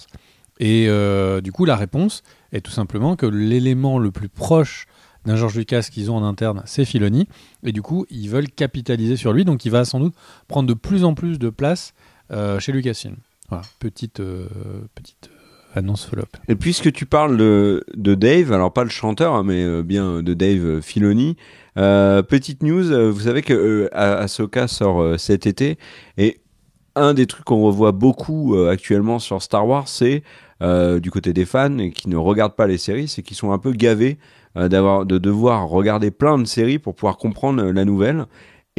Et euh, du coup, la réponse est tout simplement que l'élément le plus proche d'un George Lucas qu'ils ont en interne, c'est Filoni. Et du coup, ils veulent capitaliser sur lui. Donc, il va sans doute prendre de plus en plus de place euh, chez Lucasfilm. Voilà, petite, euh, petite euh, annonce flop. Et puisque tu parles de, de Dave, alors pas le chanteur, hein, mais bien de Dave Filoni, petite news, vous savez que Ahsoka sort cet été. Et un des trucs qu'on revoit beaucoup actuellement sur Star Wars, c'est euh, du côté des fans et qui ne regardent pas les séries, c'est qu'ils sont un peu gavés euh, d'avoir de devoir regarder plein de séries pour pouvoir comprendre euh, la nouvelle.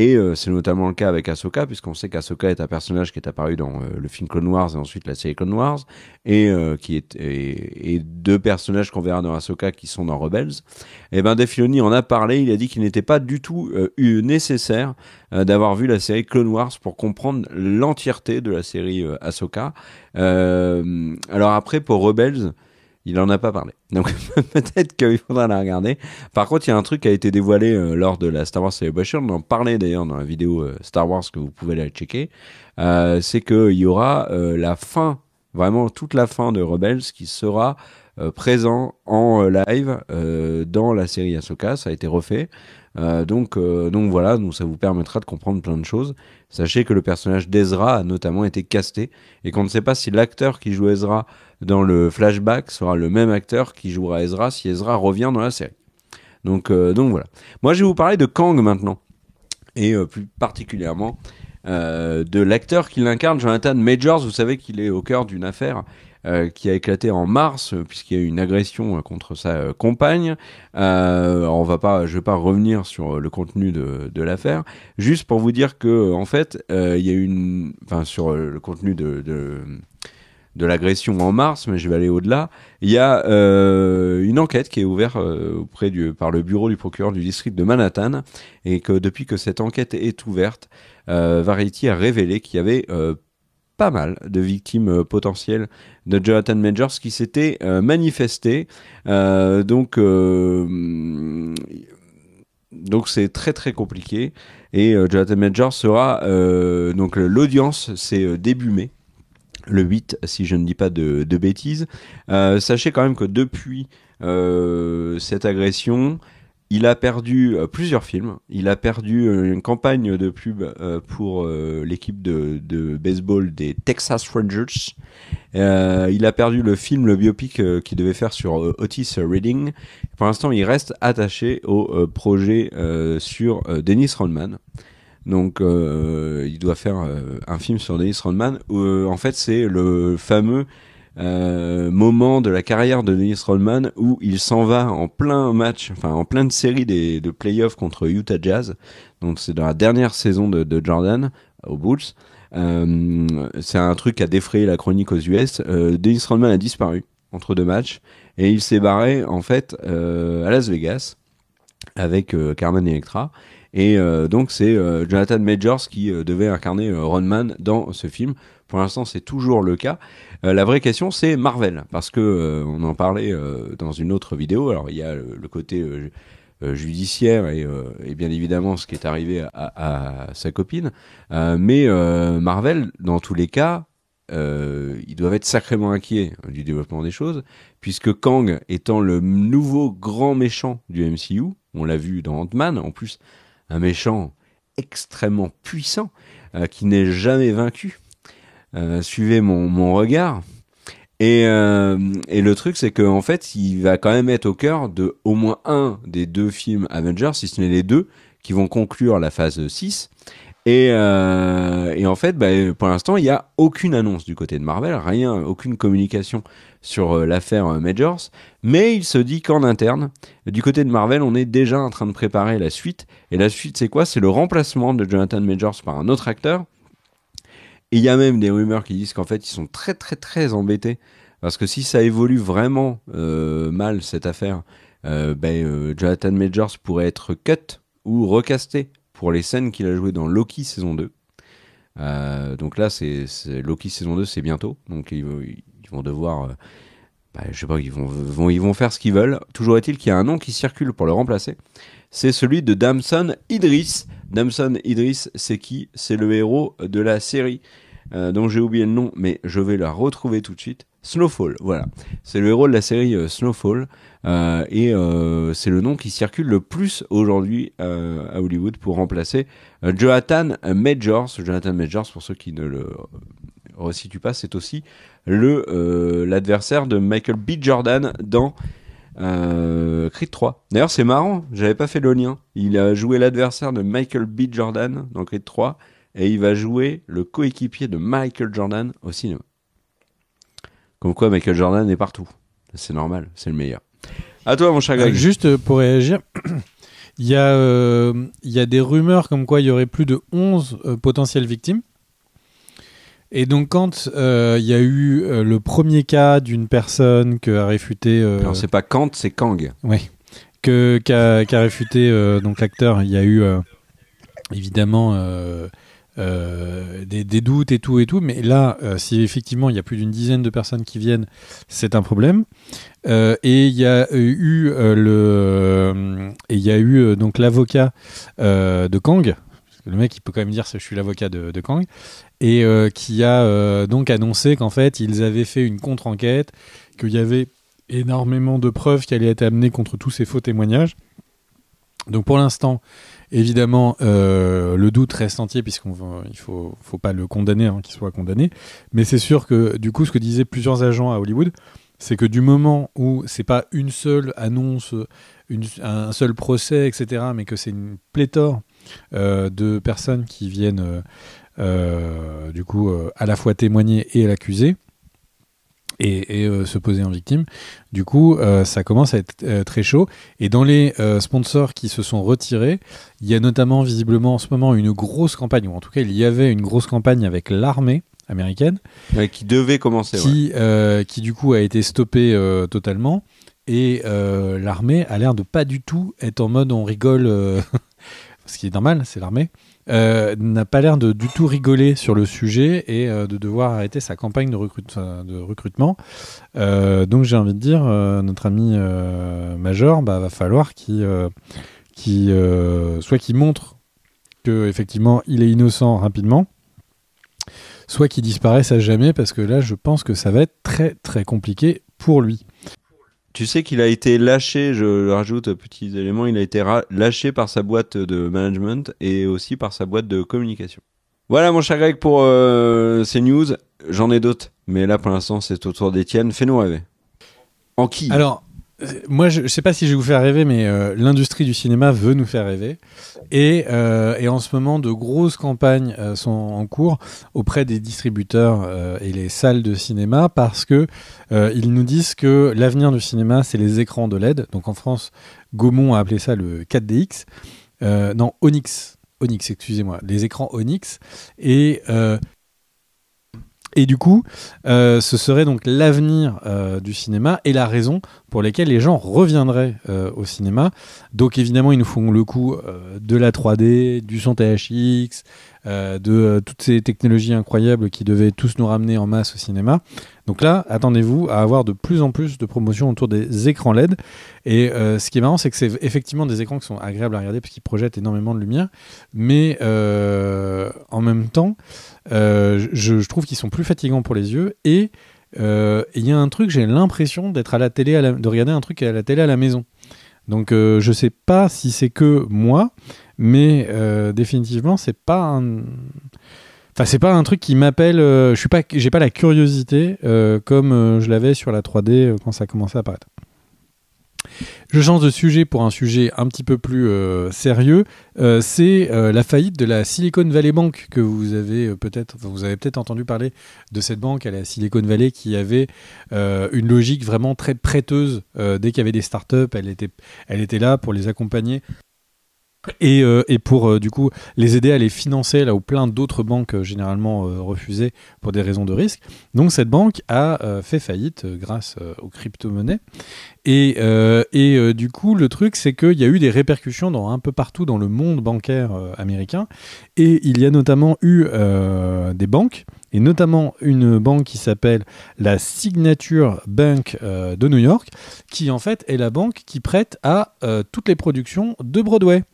Et euh, c'est notamment le cas avec Ahsoka, puisqu'on sait qu'Ahsoka est un personnage qui est apparu dans euh, le film Clone Wars et ensuite la série Clone Wars, et euh, qui est deux personnages qu'on verra dans Ahsoka qui sont dans Rebels. Et eh ben Defiloni en a parlé, il a dit qu'il n'était pas du tout nécessaire d'avoir vu la série Clone Wars pour comprendre l'entièreté de la série Ahsoka. alors après pour Rebels il n'en a pas parlé. Donc peut-être qu'il faudra la regarder. Par contre, il y a un truc qui a été dévoilé euh, lors de la Star Wars Celebration, on en parlait d'ailleurs dans la vidéo euh, Star Wars que vous pouvez aller checker, euh, c'est qu'il y aura la fin, vraiment toute la fin de Rebels qui sera présent en live dans la série Ahsoka, ça a été refait. donc, donc voilà, donc ça vous permettra de comprendre plein de choses. Sachez que le personnage d'Ezra a notamment été casté et qu'on ne sait pas si l'acteur qui joue Ezra dans le flashback sera le même acteur qui jouera Ezra si Ezra revient dans la série. Donc, euh, donc voilà. Moi, je vais vous parler de Kang maintenant. Et euh, plus particulièrement euh, de l'acteur qui l'incarne, Jonathan Majors. Vous savez qu'il est au cœur d'une affaire qui a éclaté en mars puisqu'il y a eu une agression contre sa compagne. on va pas, je vais pas revenir sur le contenu de, l'affaire, juste pour vous dire que en fait, il y a une, enfin sur le contenu de de l'agression en mars, mais je vais aller au-delà. Il y a euh, une enquête qui est ouverte euh, auprès du, par le bureau du procureur du district de Manhattan, et que depuis que cette enquête est ouverte, euh, Variety a révélé qu'il y avait pas mal de victimes potentielles de Jonathan Majors qui s'étaient manifestées. donc donc c'est très très compliqué et Jonathan Majors sera donc l'audience c'est début mai le 8 si je ne dis pas de, bêtises. Euh, sachez quand même que depuis euh, cette agression, il a perdu euh, plusieurs films. Il a perdu une campagne de pub pour l'équipe de, baseball des Texas Rangers. il a perdu le film, le biopic qu'il devait faire sur Otis Redding. Pour l'instant, il reste attaché au projet sur Dennis Rodman. Donc, euh, il doit faire euh, un film sur Dennis Rodman. Euh, en fait, c'est le fameux moment de la carrière de Dennis Rodman où il s'en va en plein match, enfin en plein série séries de playoffs contre Utah Jazz. Donc, c'est dans la dernière saison de, Jordan aux Bulls. c'est un truc à défrayer la chronique aux US. Dennis Rodman a disparu entre deux matchs et il s'est barré en fait à Las Vegas avec Carmen Electra et euh, donc c'est euh, Jonathan Majors qui euh, devait incarner Ron Man dans ce film. Pour l'instant, c'est toujours le cas. la vraie question, c'est Marvel, parce que on en parlait dans une autre vidéo. Alors, il y a le, côté judiciaire et, bien évidemment ce qui est arrivé à, à, à sa copine. mais Marvel, dans tous les cas, ils doivent être sacrément inquiets hein, du développement des choses, puisque Kang étant le nouveau grand méchant du MCU, on l'a vu dans Ant-Man, en plus un méchant extrêmement puissant euh, qui n'est jamais vaincu. Euh, suivez mon, regard. Et, euh, et le truc, c'est qu'en en fait, il va quand même être au cœur de au moins un des deux films Avengers, si ce n'est les deux, qui vont conclure la phase 6. Et, et en fait, bah, pour l'instant, il n'y a aucune annonce du côté de Marvel, rien, aucune communication sur euh, l'affaire euh, Majors, mais il se dit qu'en interne, du côté de Marvel, on est déjà en train de préparer la suite. Et la suite, c'est quoi C'est le remplacement de Jonathan Majors par un autre acteur. Et il y a même des rumeurs qui disent qu'en fait, ils sont très très très embêtés. Parce que si ça évolue vraiment euh, mal, cette affaire, ben, Jonathan Majors pourrait être cut ou recasté pour les scènes qu'il a jouées dans Loki saison 2. donc là, c'est Loki saison 2, c'est bientôt. Donc il, vont devoir. Euh, bah, je sais pas, ils vont, ils vont faire ce qu'ils veulent. Toujours est-il qu'il y a un nom qui circule pour le remplacer. C'est celui de Damson Idris. Damson Idris, c'est qui C'est le héros de la série euh, dont j'ai oublié le nom, mais je vais la retrouver tout de suite. Snowfall, voilà. C'est le héros de la série euh, Snowfall. et c'est le nom qui circule le plus aujourd'hui à Hollywood pour remplacer Jonathan Majors. Jonathan Majors, pour ceux qui ne le si tu passes, c'est aussi le euh, l'adversaire de Michael B. Jordan dans euh, Creed 3. D'ailleurs, c'est marrant, j'avais pas fait le lien. Il a joué l'adversaire de Michael B. Jordan dans Creed 3 et il va jouer le coéquipier de Michael Jordan au cinéma. Comme quoi, Michael Jordan est partout. C'est normal, c'est le meilleur. À toi, mon cher Greg. Ah, juste euh, pour réagir. Il y, a, euh, il y a des rumeurs comme quoi il y aurait plus de 11 potentielles victimes. Et donc quand il euh, y a eu euh, le premier cas d'une personne qui a réfuté... Non, euh, c'est pas Kant, c'est Kang. Oui. Que, qu'a, réfuté donc l'acteur, il y a eu évidemment des, doutes et tout et tout, mais là, si effectivement il y a plus d'une dizaine de personnes qui viennent, c'est un problème. et il y a eu le, et il y a eu donc l'avocat de Kang, le mec, il peut quand même dire je suis l'avocat de Kang, et euh, qui a euh, donc annoncé qu'en fait, ils avaient fait une contre-enquête, qu'il y avait énormément de preuves qui allaient être amenées contre tous ces faux témoignages. Donc pour l'instant, évidemment, euh, le doute reste entier puisqu'il ne faut, faut, pas le condamner, hein, qu'il soit condamné. Mais c'est sûr que du coup, ce que disaient plusieurs agents à Hollywood, c'est que du moment où c'est pas une seule annonce, une, un seul procès, etc., mais que c'est une pléthore de personnes qui viennent euh, du coup, euh, à la fois témoigner et l'accuser et, euh, se poser en victime. Du coup, ça commence à être très chaud. Et dans les sponsors qui se sont retirés, il y a notamment visiblement en ce moment une grosse campagne, ou en tout cas il y avait une grosse campagne avec l'armée américaine. qui devait commencer. qui du coup a été stoppée totalement. Et l'armée a l'air de pas du tout être en mode on rigole, ce qui est normal, c'est l'armée. Euh, n'a pas l'air de du tout rigoler sur le sujet et euh, de devoir arrêter sa campagne de, euh, recrutement. donc j'ai envie de dire, notre ami Major, bah, va falloir qu'il soit qu'il montre que effectivement il est innocent rapidement, soit qu'il disparaisse à jamais parce que là je pense que ça va être très très compliqué pour lui tu sais qu'il a été lâché, je rajoute petits éléments, il a été lâché par sa boîte de management et aussi par sa boîte de communication. Voilà mon cher Greg pour euh, ces news. J'en ai d'autres, mais là pour l'instant c'est autour d'Étienne. Fais-nous rêver. En qui Alors, moi, je ne sais pas si je vais vous faire rêver, mais euh, l'industrie du cinéma veut nous faire rêver. Et, euh, en ce moment, de grosses campagnes euh, sont en cours auprès des distributeurs et les salles de cinéma parce que ils nous disent que l'avenir du cinéma, c'est les écrans de LED. Donc en France, Gaumont a appelé ça le 4DX. non, Onyx. Onyx, excusez-moi, les écrans Onyx. Et et du coup, euh, ce serait donc l'avenir euh, du cinéma et la raison pour laquelle les gens reviendraient euh, au cinéma. Donc évidemment, ils nous font le coup de la 3D, du son THX, de toutes ces technologies incroyables qui devaient tous nous ramener en masse au cinéma. Donc là, attendez-vous à avoir de plus en plus de promotions autour des écrans LED. Et ce qui est marrant, c'est que c'est effectivement des écrans qui sont agréables à regarder parce qu'ils projettent énormément de lumière. Mais en même temps... Euh, je, trouve qu'ils sont plus fatigants pour les yeux. Euh, et il y a un truc, j'ai l'impression d'être à la télé, de regarder un truc à la télé à la maison. Donc euh, je sais pas si c'est que moi, mais définitivement c'est pas un enfin c'est pas un truc qui m'appelle je suis pas j'ai pas la curiosité comme je l'avais sur la 3D quand ça commençait à apparaître. Je change de sujet pour un sujet un petit peu plus euh, sérieux. Euh, c'est euh, la faillite de la Silicon Valley Bank que vous avez peut-être, vous avez peut-être entendu parler de cette banque à la Silicon Valley qui avait une logique vraiment très prêteuse. dès qu'il y avait des startups, elle elle était là pour les accompagner euh, et, pour euh, du coup les aider à les financer là où plein d'autres banques euh, généralement refusaient pour des raisons de risque. Donc cette banque a fait faillite grâce aux crypto-monnaies. Et, du coup le truc c'est qu'il y a eu des répercussions dans, un peu partout dans le monde bancaire américain. Et il y a notamment eu des banques et notamment une banque qui s'appelle la Signature Bank euh, de New York, qui en fait est la banque qui prête à euh, toutes les productions de Broadway.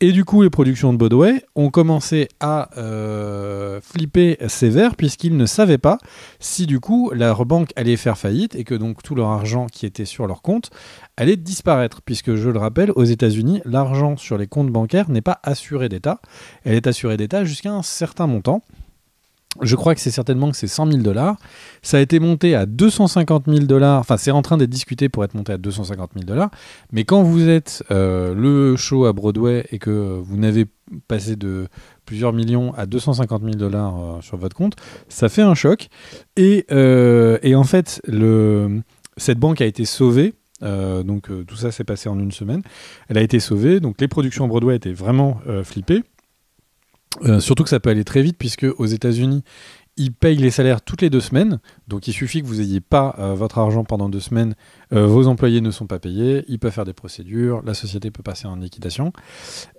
Et du coup, les productions de Broadway ont commencé à euh, flipper sévère puisqu'ils ne savaient pas si du coup leur banque allait faire faillite et que donc tout leur argent qui était sur leur compte allait disparaître, puisque je le rappelle, aux États-Unis, l'argent sur les comptes bancaires n'est pas assuré d'État, elle est assurée d'État jusqu'à un certain montant je crois que c'est certainement que c'est 100 000 dollars. Ça a été monté à 250 000 dollars. Enfin, c'est en train d'être discuté pour être monté à 250 000 dollars. Mais quand vous êtes euh, le show à Broadway et que vous n'avez passé de plusieurs millions à 250 000 dollars euh, sur votre compte, ça fait un choc. Et, euh, en fait, cette banque a été sauvée donc tout ça s'est passé en une semaine. Elle a été sauvée, donc les productions à Broadway étaient vraiment flippées. Euh, surtout que ça peut aller très vite, puisque aux États-Unis, ils payent les salaires toutes les deux semaines. Donc il suffit que vous n'ayez pas euh, votre argent pendant deux semaines. Euh, vos employés ne sont pas payés. Ils peuvent faire des procédures. La société peut passer en liquidation.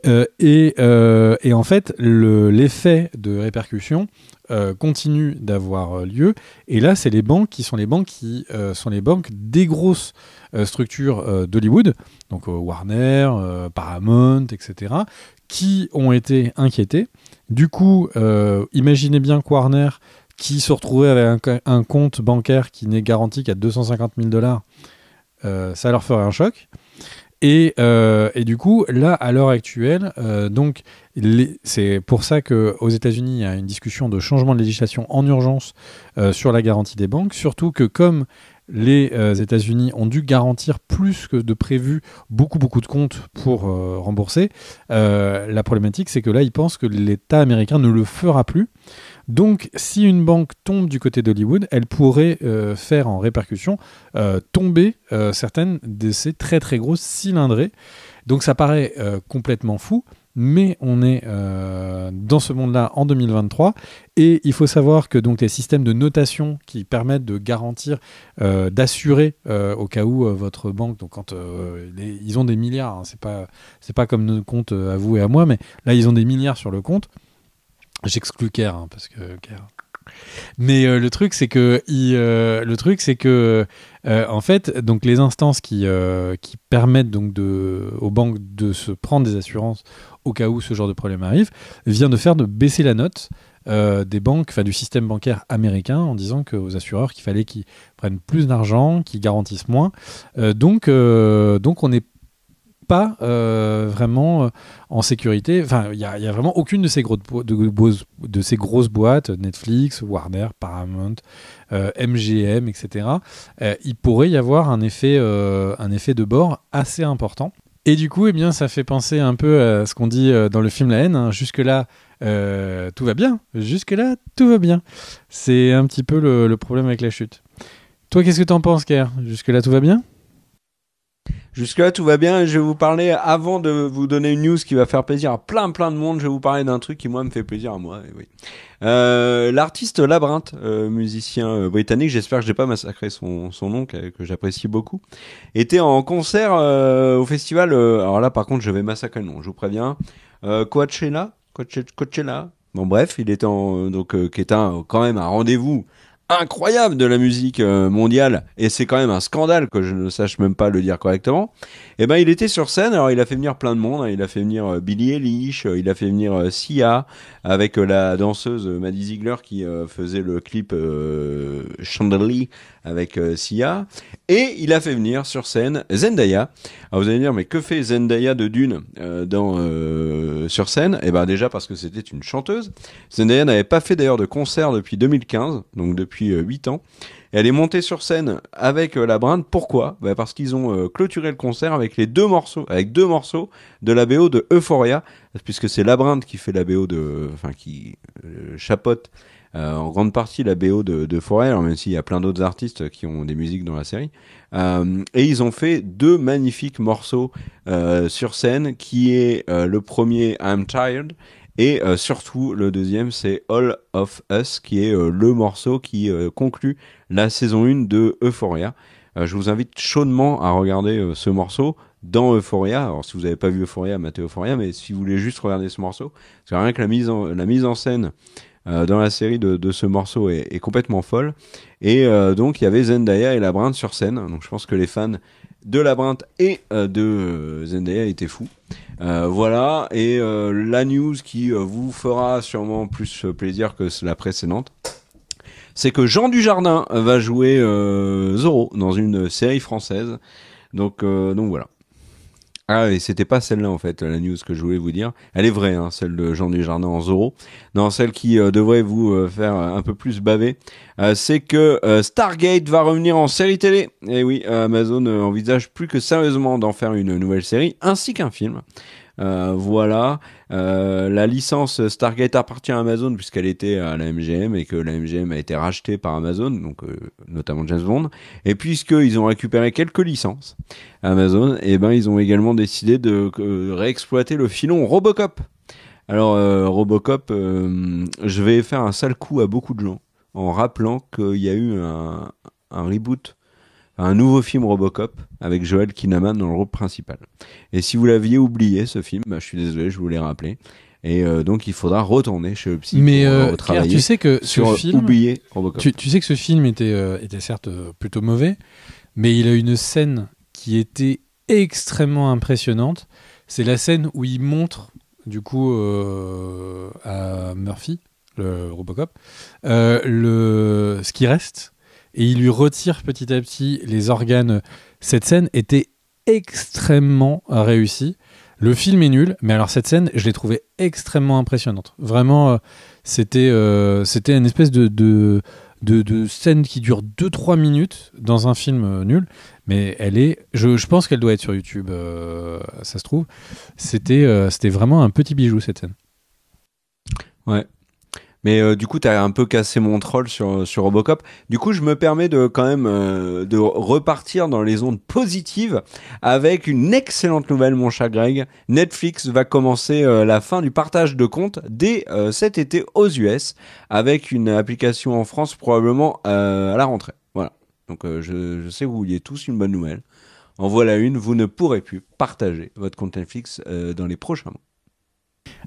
et, en fait, l'effet de répercussion continue d'avoir lieu. Et là, c'est les banques qui sont les banques qui sont les banques des grosses structures d'Hollywood, donc Warner, Paramount, etc., qui ont été inquiétées du coup, euh, imaginez bien Warner, qui se retrouvait avec un, compte bancaire qui n'est garanti qu'à 250 000 dollars, euh, ça leur ferait un choc. Euh, et, du coup, là, à l'heure actuelle, c'est pour ça qu'aux États-Unis, il y a une discussion de changement de législation en urgence sur la garantie des banques. Surtout que comme les euh, États-Unis ont dû garantir plus que de prévu beaucoup beaucoup de comptes pour euh, rembourser. Euh, la problématique, c'est que là, ils pensent que l'État américain ne le fera plus. Donc, si une banque tombe du côté d'Hollywood, elle pourrait faire en répercussion tomber certaines de ces très très grosses cylindrées. Donc, ça paraît complètement fou mais on est euh, dans ce monde-là en 2023 et il faut savoir que donc les systèmes de notation qui permettent de garantir, euh, d'assurer euh, au cas où votre banque, donc quand ils ont des milliards, hein, c'est pas c'est pas comme nos comptes à vous et à moi, mais là ils ont des milliards sur le compte. J'exclus Ker hein, parce que mais euh, le truc, c'est que euh, le truc, c'est que euh, en fait, donc les instances qui, qui permettent donc de, aux banques de se prendre des assurances au cas où ce genre de problème arrive, vient de faire de baisser la note des banques, enfin du système bancaire américain, en disant que, aux assureurs qu'il fallait qu'ils prennent plus d'argent, qu'ils garantissent moins. donc, donc on est pas euh, vraiment euh, en sécurité. Enfin, il n'y a, vraiment aucune de ces, de, ces grosses boîtes, Netflix, Warner, Paramount, euh, MGM, etc. il pourrait y avoir un effet, un effet de bord assez important. Et du coup, eh bien, ça fait penser un peu à ce qu'on dit dans le film La haine. Hein. Jusque-là, tout va bien. Jusque-là, tout va bien. C'est un petit peu le, problème avec la chute. Toi, qu'est-ce que t'en penses, Kerr Jusque-là, tout va bien Jusque-là, tout va bien. Je vais vous parler, avant de vous donner une news qui va faire plaisir à plein plein de monde, je vais vous parler d'un truc qui, moi, me fait plaisir à moi. Eh oui. Euh, L'artiste labrinthe, euh, musicien euh, britannique, j'espère que j'ai pas massacré son, son nom, que, j'apprécie beaucoup, était en concert euh, au festival... alors là, par contre, je vais massacrer le nom, je vous préviens. Coachella Coachella Bon bref, il était en, donc qui est un, quand même un rendez-vous incroyable de la musique euh, mondiale, et c'est quand même un scandale que je ne sache même pas le dire correctement, et eh ben il était sur scène, alors il a fait venir plein de monde, hein. il a fait venir euh, Billy Eilish, euh, il a fait venir Sia, avec la danseuse Maddie Ziegler qui faisait le clip Chandelier avec Sia, et il a fait venir sur scène Zendaya. Alors vous allez dire, mais que fait Zendaya de Dune dans, sur scène et eh ben déjà parce que c'était une chanteuse. Zendaya n'avait pas fait d'ailleurs de concert depuis 2015, donc depuis euh, huit ans. elle est montée sur scène avec euh, la brinde. Pourquoi bah, Parce qu'ils ont euh, clôturé le concert avec les deux morceaux, avec deux morceaux de la BO de Euphoria, puisque c'est la brinde qui fait la BO de, enfin qui chapote en grande partie la BO de, même s'il y a plein d'autres artistes qui ont des musiques dans la série. et ils ont fait deux magnifiques morceaux sur scène, qui est le premier I'm Tired et euh, surtout, le deuxième, c'est All of Us, qui est euh, le morceau qui euh, conclut la saison 1 de Euphoria. je vous invite chaudement à regarder ce morceau dans Euphoria. Alors, si vous n'avez pas vu Euphoria, matez Euphoria, mais si vous voulez juste regarder ce morceau, c'est que rien que la mise en, scène dans la série de, ce morceau est, complètement folle. Et donc, il y avait Zendaya et Labrinthe sur scène. Donc, je pense que les fans de Labrinthe et de Zendaya étaient fous. Euh, voilà, et euh, la news qui euh, vous fera sûrement plus plaisir que la précédente, c'est que Jean Dujardin va jouer Zoro dans une série française. Donc, donc voilà. Ah, et c'était pas celle-là en fait, la news que je voulais vous dire. Elle est vraie, hein, celle de Jean Dujardin en Zoro. Non, celle qui euh, devrait vous euh, faire euh, un peu plus baver, c'est que Stargate va revenir en série télé. Et eh oui, Amazon envisage plus que sérieusement d'en faire une nouvelle série, ainsi qu'un film. Euh, voilà. Euh, la licence Stargate appartient à Amazon puisqu'elle était à la MGM et que la MGM a été rachetée par Amazon, donc euh, notamment James Bond. Et puisqu'ils ont récupéré quelques licences Amazon, et eh ben ils ont également décidé de réexploiter le filon Robocop. Alors Robocop, je vais faire un sale coup à beaucoup de gens en rappelant qu'il y a eu un reboot, un nouveau film Robocop avec Joel Kinnaman dans le rôle principal. Et si vous l'aviez oublié ce film, bah, je suis désolé, je vous l'ai rappelé. Et euh, donc il faudra retourner chez le psy Mais pour, euh, euh, travailler tu sais que sur ce film, Robocop. Tu, sais que ce film était, était certes plutôt mauvais, mais il a une scène qui était extrêmement impressionnante. C'est la scène où il montre du coup à Murphy, le Robocop, le ce qui reste et il lui retire petit à petit les organes cette scène était extrêmement réussie. Le film est nul, mais alors cette scène, je l'ai trouvée extrêmement impressionnante. Vraiment, euh, euh, c'était une espèce de de, scène qui dure 2-3 minutes dans un film euh, nul, mais elle est, je, pense qu'elle doit être sur YouTube, ça se trouve. C'était c'était vraiment un petit bijou cette scène. Ouais, mais euh, du coup, tu as un peu cassé mon troll sur, sur Robocop. Du coup, je me permets de quand même euh, de repartir dans les ondes positives avec une excellente nouvelle, mon chat Greg. Netflix va commencer euh, la fin du partage de comptes dès cet été aux US avec une application en France probablement à la rentrée. Voilà. Donc, je, je, sais que vous vouliez tous une bonne nouvelle. En voilà une, vous ne pourrez plus partager votre compte Netflix dans les prochains mois.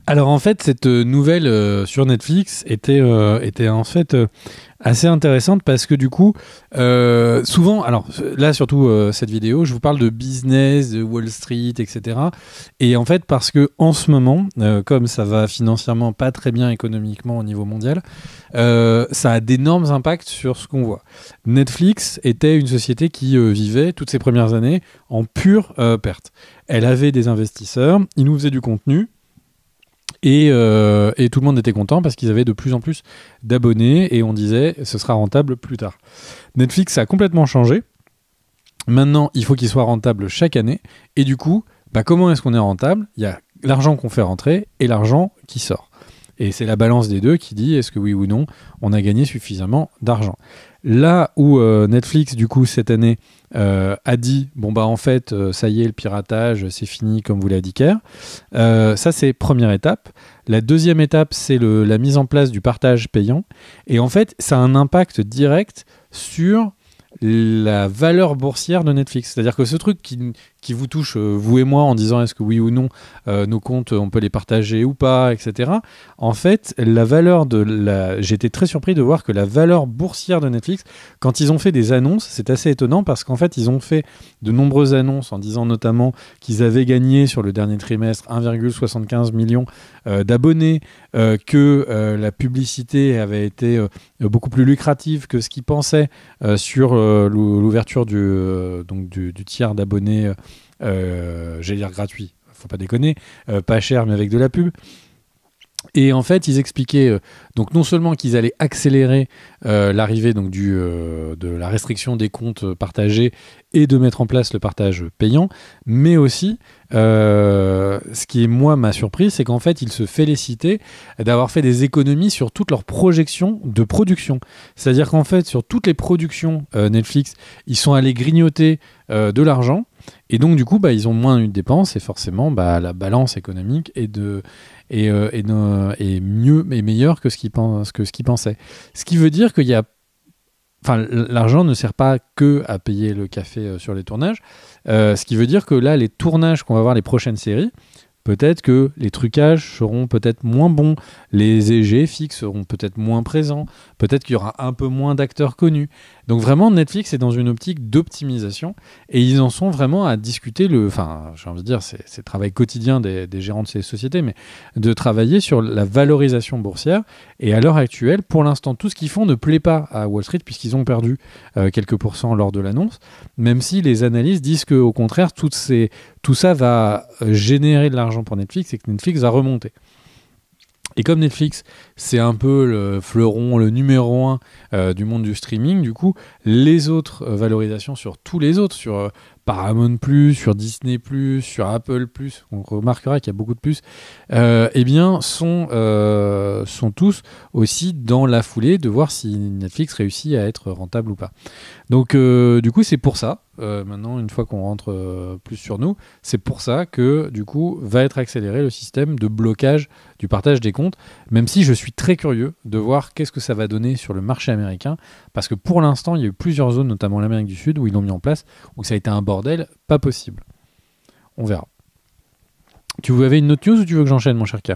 Alors en fait, cette euh, nouvelle euh, sur Netflix était, euh, était en fait assez intéressante parce que du coup, souvent, alors là surtout cette vidéo, je vous parle de business, de Wall Street, etc. Et en fait, parce que en ce moment, comme ça va financièrement pas très bien économiquement au niveau mondial, ça a d'énormes impacts sur ce qu'on voit. Netflix était une société qui vivait toutes ses premières années en pure perte. Elle avait des investisseurs, ils nous faisaient du contenu, euh, et, tout le monde était content parce qu'ils avaient de plus en plus d'abonnés et on disait ce sera rentable plus tard. Netflix a complètement changé. Maintenant, il faut qu'il soit rentable chaque année. Et du coup, bah, comment est-ce qu'on est rentable Il y a l'argent qu'on fait rentrer et l'argent qui sort. Et c'est la balance des deux qui dit est-ce que oui ou non on a gagné suffisamment d'argent. Là où euh, Netflix, du coup, cette année, euh, a dit bon bah en fait euh, ça y est le piratage c'est fini comme vous l'a dit Kerr. Euh, ça c'est première étape. La deuxième étape c'est la mise en place du partage payant et en fait ça a un impact direct sur la valeur boursière de Netflix. C'est-à-dire que ce truc qui, qui vous touche, euh, vous et moi, en disant est-ce que oui ou non euh, nos comptes, on peut les partager ou pas, etc. En fait, la valeur de la. J'étais très surpris de voir que la valeur boursière de Netflix, quand ils ont fait des annonces, c'est assez étonnant parce qu'en fait, ils ont fait de nombreuses annonces en disant notamment qu'ils avaient gagné sur le dernier trimestre 1,75 million euh, d'abonnés, que la publicité avait été beaucoup plus lucrative que ce qu'ils pensaient sur l'ouverture du, donc du tiers d'abonnés euh, j'allais dire gratuit, faut pas déconner, euh, pas cher mais avec de la pub. Et en fait, ils expliquaient euh, donc non seulement qu'ils allaient accélérer l'arrivée donc du, de la restriction des comptes partagés et de mettre en place le partage payant, mais aussi ce qui moi m'a surpris, c'est qu'en fait ils se félicitaient d'avoir fait des économies sur toutes leurs projections de production. C'est-à-dire qu'en fait sur toutes les productions Netflix, ils sont allés grignoter de l'argent et donc, du coup, bah, ils ont moins eu de dépenses et forcément, bah, la balance économique euh, est, mieux et meilleure que ce qu'ils que ce pensaient. Ce qui veut dire qu'il y a l'argent ne sert pas que à payer le café euh, sur les tournages. Euh, ce qui veut dire que là, les tournages qu'on va voir les prochaines séries, peut-être que les trucages seront peut-être moins bons, les EG fixes seront peut-être moins présents, peut-être qu'il y aura un peu moins d'acteurs connus. Donc vraiment, Netflix est dans une optique d'optimisation et ils en sont vraiment à discuter le, enfin, j'ai envie de dire, c'est le travail quotidien des, gérants de ces sociétés, mais de travailler sur la valorisation boursière. Et à l'heure actuelle, pour l'instant, tout ce qu'ils font ne plaît pas à Wall Street puisqu'ils ont perdu euh, quelques pourcents lors de l'annonce, même si les analystes disent qu'au contraire, tout ça va euh, générer de l'argent pour Netflix et que Netflix va remonter. Et comme Netflix, c'est un peu le fleuron, le numéro un euh, du monde du streaming, du coup, les autres euh, valorisations sur tous les autres, sur euh, Paramount Plus, sur Disney Plus, sur Apple Plus, on remarquera qu'il y a beaucoup de plus, euh, eh bien sont, euh, sont tous aussi dans la foulée de voir si Netflix réussit à être rentable ou pas. Donc euh, du coup c'est pour ça, maintenant une fois qu'on rentre plus sur nous, c'est pour ça que du coup va être accéléré le système de blocage du partage des comptes, même si je suis très curieux de voir qu'est-ce que ça va donner sur le marché américain, parce que pour l'instant il y a eu plusieurs zones, notamment l'Amérique du Sud, où ils l'ont mis en place, où ça a été un bordel bordel, pas possible. On verra. Tu avais une autre news ou tu veux que j'enchaîne, mon cher K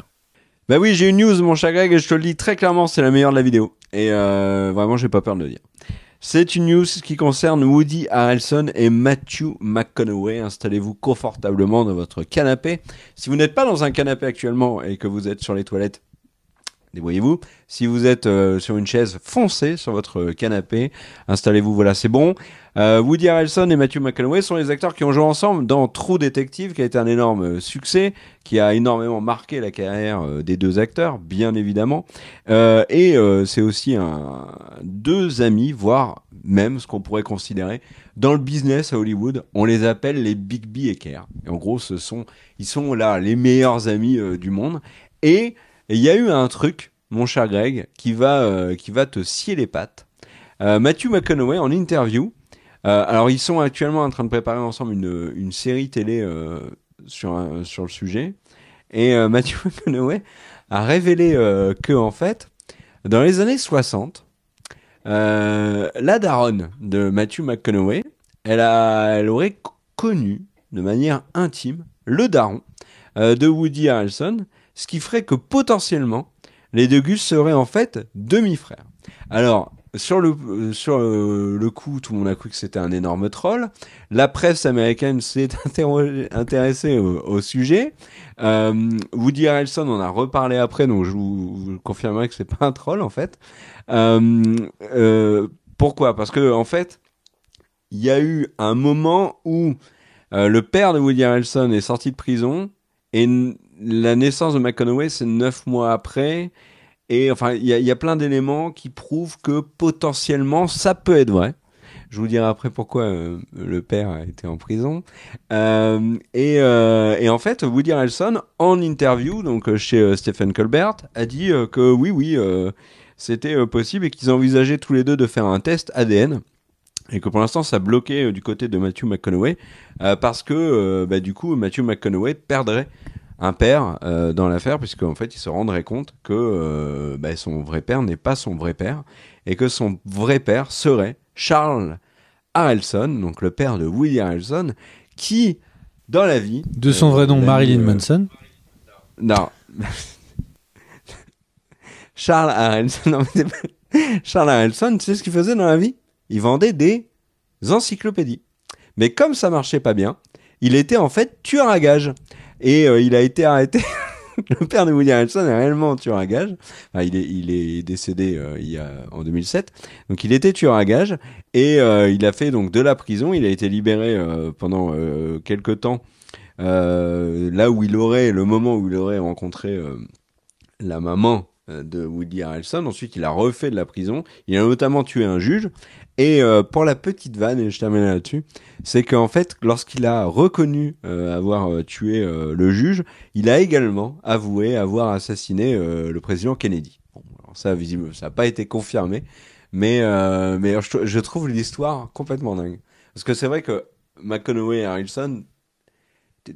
Bah oui, j'ai une news, mon cher Greg, et je te le dis très clairement, c'est la meilleure de la vidéo. Et euh, vraiment, j'ai pas peur de le dire. C'est une news qui concerne Woody Harrelson et Matthew McConaughey. Installez-vous confortablement dans votre canapé. Si vous n'êtes pas dans un canapé actuellement et que vous êtes sur les toilettes, voyez vous Si vous êtes euh, sur une chaise, foncée sur votre euh, canapé. Installez-vous, voilà, c'est bon. Euh, Woody Harrelson et Matthew McConaughey sont les acteurs qui ont joué ensemble dans True Detective, qui a été un énorme succès, qui a énormément marqué la carrière des deux acteurs, bien évidemment. et c'est aussi deux amis, voire même ce qu'on pourrait considérer dans le business à Hollywood, on les appelle les Big B et en gros, ce sont, ils sont là les meilleurs amis du monde. Et et il y a eu un truc, mon cher Greg, qui va, euh, qui va te scier les pattes. Euh, Matthew McConaughey, en interview, euh, alors ils sont actuellement en train de préparer ensemble une, une série télé sur, sur le sujet. Et Matthew McConaughey a révélé que, en fait, dans les années 60, la daronne de Matthew McConaughey, elle, a, elle aurait connu de manière intime le daron de Woody Harrelson ce qui ferait que potentiellement, les deux Gus seraient en fait demi-frères. Alors, sur le, euh, sur euh, le, coup, tout le monde a cru que c'était un énorme troll. La presse américaine s'est intéressée au, sujet. Euh, Woody Harrelson, on a reparlé après, donc je vous, confirmerai que c'est pas un troll en fait. pourquoi Parce que en fait, il y a eu un moment où le père de Woody Harrelson est sorti de prison et la naissance de McConaughey, c'est neuf mois après. Et enfin, il y, a plein d'éléments qui prouvent que potentiellement, ça peut être vrai. Je vous dirai après pourquoi euh, le père a été en prison. Euh, euh, et, en fait, Woody Harrelson, en interview, donc chez Stephen Colbert, a dit que oui, oui, c'était possible et qu'ils envisageaient tous les deux de faire un test ADN et que pour l'instant ça bloquait du côté de Matthew McConaughey parce que bah, du coup Matthew McConaughey perdrait un père euh, dans l'affaire, puisqu'en fait, il se rendrait compte que euh, bah, son vrai père n'est pas son vrai père, et que son vrai père serait Charles Harrelson, donc le père de William Harrelson, qui, dans la vie... De son euh, vrai nom, Marilyn Manson Non. Charles Harrelson, c'est Charles Harrelson, tu sais ce qu'il faisait dans la vie Il vendait des encyclopédies. Mais comme ça marchait pas bien, il était en fait tueur à gages. Et euh, il a été arrêté. le père de Woody Harrelson est réellement tueur à gage. il, est, il est décédé euh, il y a, en 2007. Donc il était tueur à gage et euh, il a fait donc de la prison. Il a été libéré pendant quelques temps. là où il aurait, le moment où il aurait rencontré la maman de Woody Harrelson. Ensuite, il a refait de la prison. Il a notamment tué un juge. Et euh, pour la petite vanne, et je termine là-dessus, c'est qu'en fait, lorsqu'il a reconnu euh, avoir euh, tué le juge, il a également avoué avoir assassiné le président Kennedy. Bon, ça, visiblement, ça n'a pas été confirmé, mais, je, trouve l'histoire complètement dingue. Parce que c'est vrai que McConaughey et Harrison,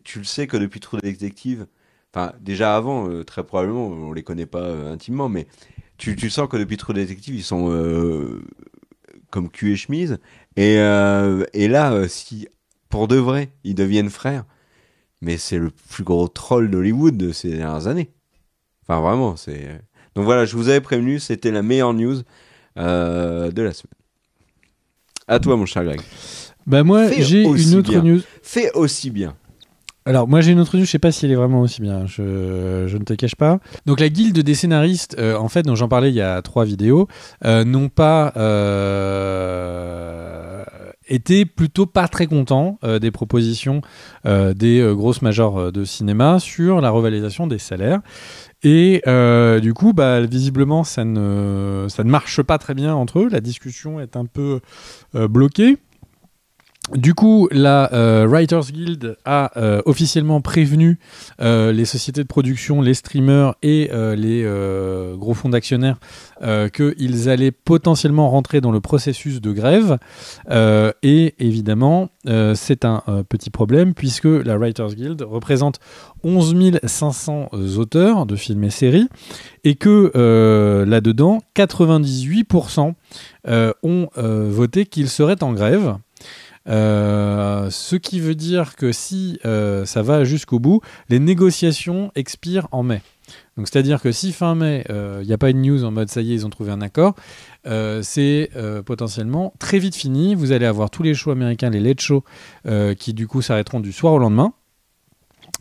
tu le sais que depuis True Detective, enfin déjà avant, très probablement, on les connaît pas intimement, mais tu, tu, sens que depuis True Detective, ils sont comme cul et chemise. Et, euh, là, euh, si pour de vrai, ils deviennent frères, mais c'est le plus gros troll d'Hollywood de ces dernières années. Enfin, vraiment, c'est. Euh. Donc voilà, je vous avais prévenu, c'était la meilleure news de la semaine. À toi, mon cher Greg. Bah moi, j'ai une autre news. Fais aussi bien. Alors moi j'ai une autre news, je sais pas si elle est vraiment aussi bien, je, ne te cache pas. Donc la guilde des scénaristes, euh, en fait, dont j'en parlais il y a trois vidéos, euh, n'ont pas euh, été plutôt pas très contents des propositions des grosses majors de cinéma sur la revalorisation des salaires. Et du coup, bah, visiblement, ça ne, marche pas très bien entre eux. La discussion est un peu bloquée. Du coup, la euh, Writers Guild a euh, officiellement prévenu euh, les sociétés de production, les streamers et les gros fonds d'actionnaires qu'ils allaient potentiellement rentrer dans le processus de grève. et évidemment, c'est un petit problème puisque la Writers Guild représente 11 500 auteurs de films et séries et que là-dedans, 98% ont voté qu'ils seraient en grève. Euh, ce qui veut dire que si euh, ça va jusqu'au bout, les négociations expirent en mai. Donc c'est-à-dire que si fin mai, il euh, n'y a pas une news en mode ça y est, ils ont trouvé un accord, c'est potentiellement très vite fini. Vous allez avoir tous les shows américains, les late shows, qui du coup s'arrêteront du soir au lendemain.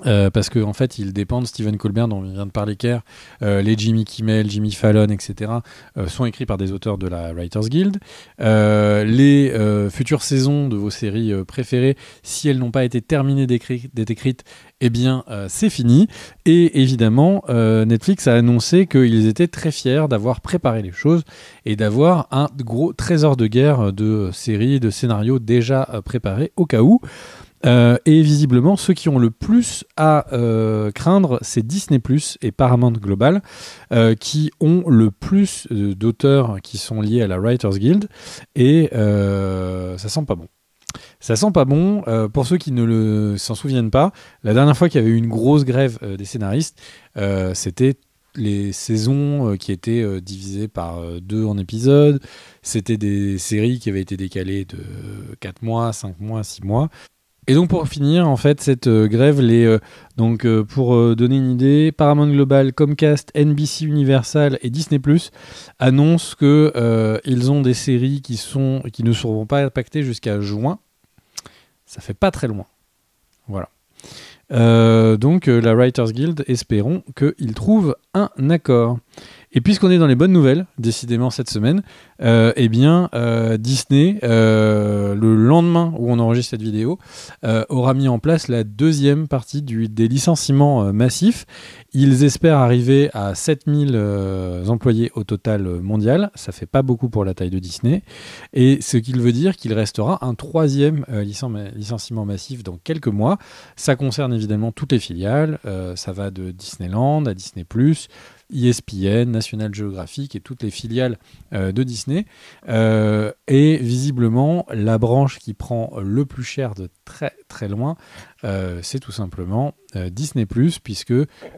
Euh, parce qu'en en fait, ils dépendent, Stephen Colbert, dont on vient de parler, Kerr, euh, les Jimmy Kimmel, Jimmy Fallon, etc., euh, sont écrits par des auteurs de la Writers Guild. les futures saisons de vos séries préférées, si elles n'ont pas été terminées d'être écrites, eh bien, c'est fini. Et évidemment, Netflix a annoncé qu'ils étaient très fiers d'avoir préparé les choses et d'avoir un gros trésor de guerre de séries, de scénarios déjà préparés au cas où. Euh, et visiblement, ceux qui ont le plus à euh, craindre, c'est Disney Plus et Paramount Global, euh, qui ont le plus d'auteurs qui sont liés à la Writers Guild. Et ça sent pas bon. Ça sent pas bon. pour ceux qui ne s'en souviennent pas, la dernière fois qu'il y avait eu une grosse grève des scénaristes, c'était les saisons qui étaient divisées par deux en épisodes. C'était des séries qui avaient été décalées de 4 mois, 5 mois, 6 mois. Et donc pour finir, en fait, cette euh, grève, euh, donc euh, pour donner une idée, Paramount Global, Comcast, NBC Universal et Disney annoncent qu'ils ils ont des séries qui sont qui ne seront pas impactées jusqu'à juin. Ça fait pas très loin. Voilà. donc la Writers Guild, espérons qu'ils trouvent un accord. Et puisqu'on est dans les bonnes nouvelles, décidément cette semaine, euh, eh bien, euh, Disney, euh, le lendemain où on enregistre cette vidéo, aura mis en place la deuxième partie du, des licenciements massifs. Ils espèrent arriver à 7000 employés au total mondial. Ça fait pas beaucoup pour la taille de Disney. Et ce qu'il veut dire qu'il restera un troisième licenciement massif dans quelques mois. Ça concerne évidemment toutes les filiales. ça va de Disneyland à Disney ⁇ ESPN, National Geographic et toutes les filiales euh, de Disney. Euh, et visiblement, la branche qui prend le plus cher de très très loin, euh, c'est tout simplement Disney ⁇ puisque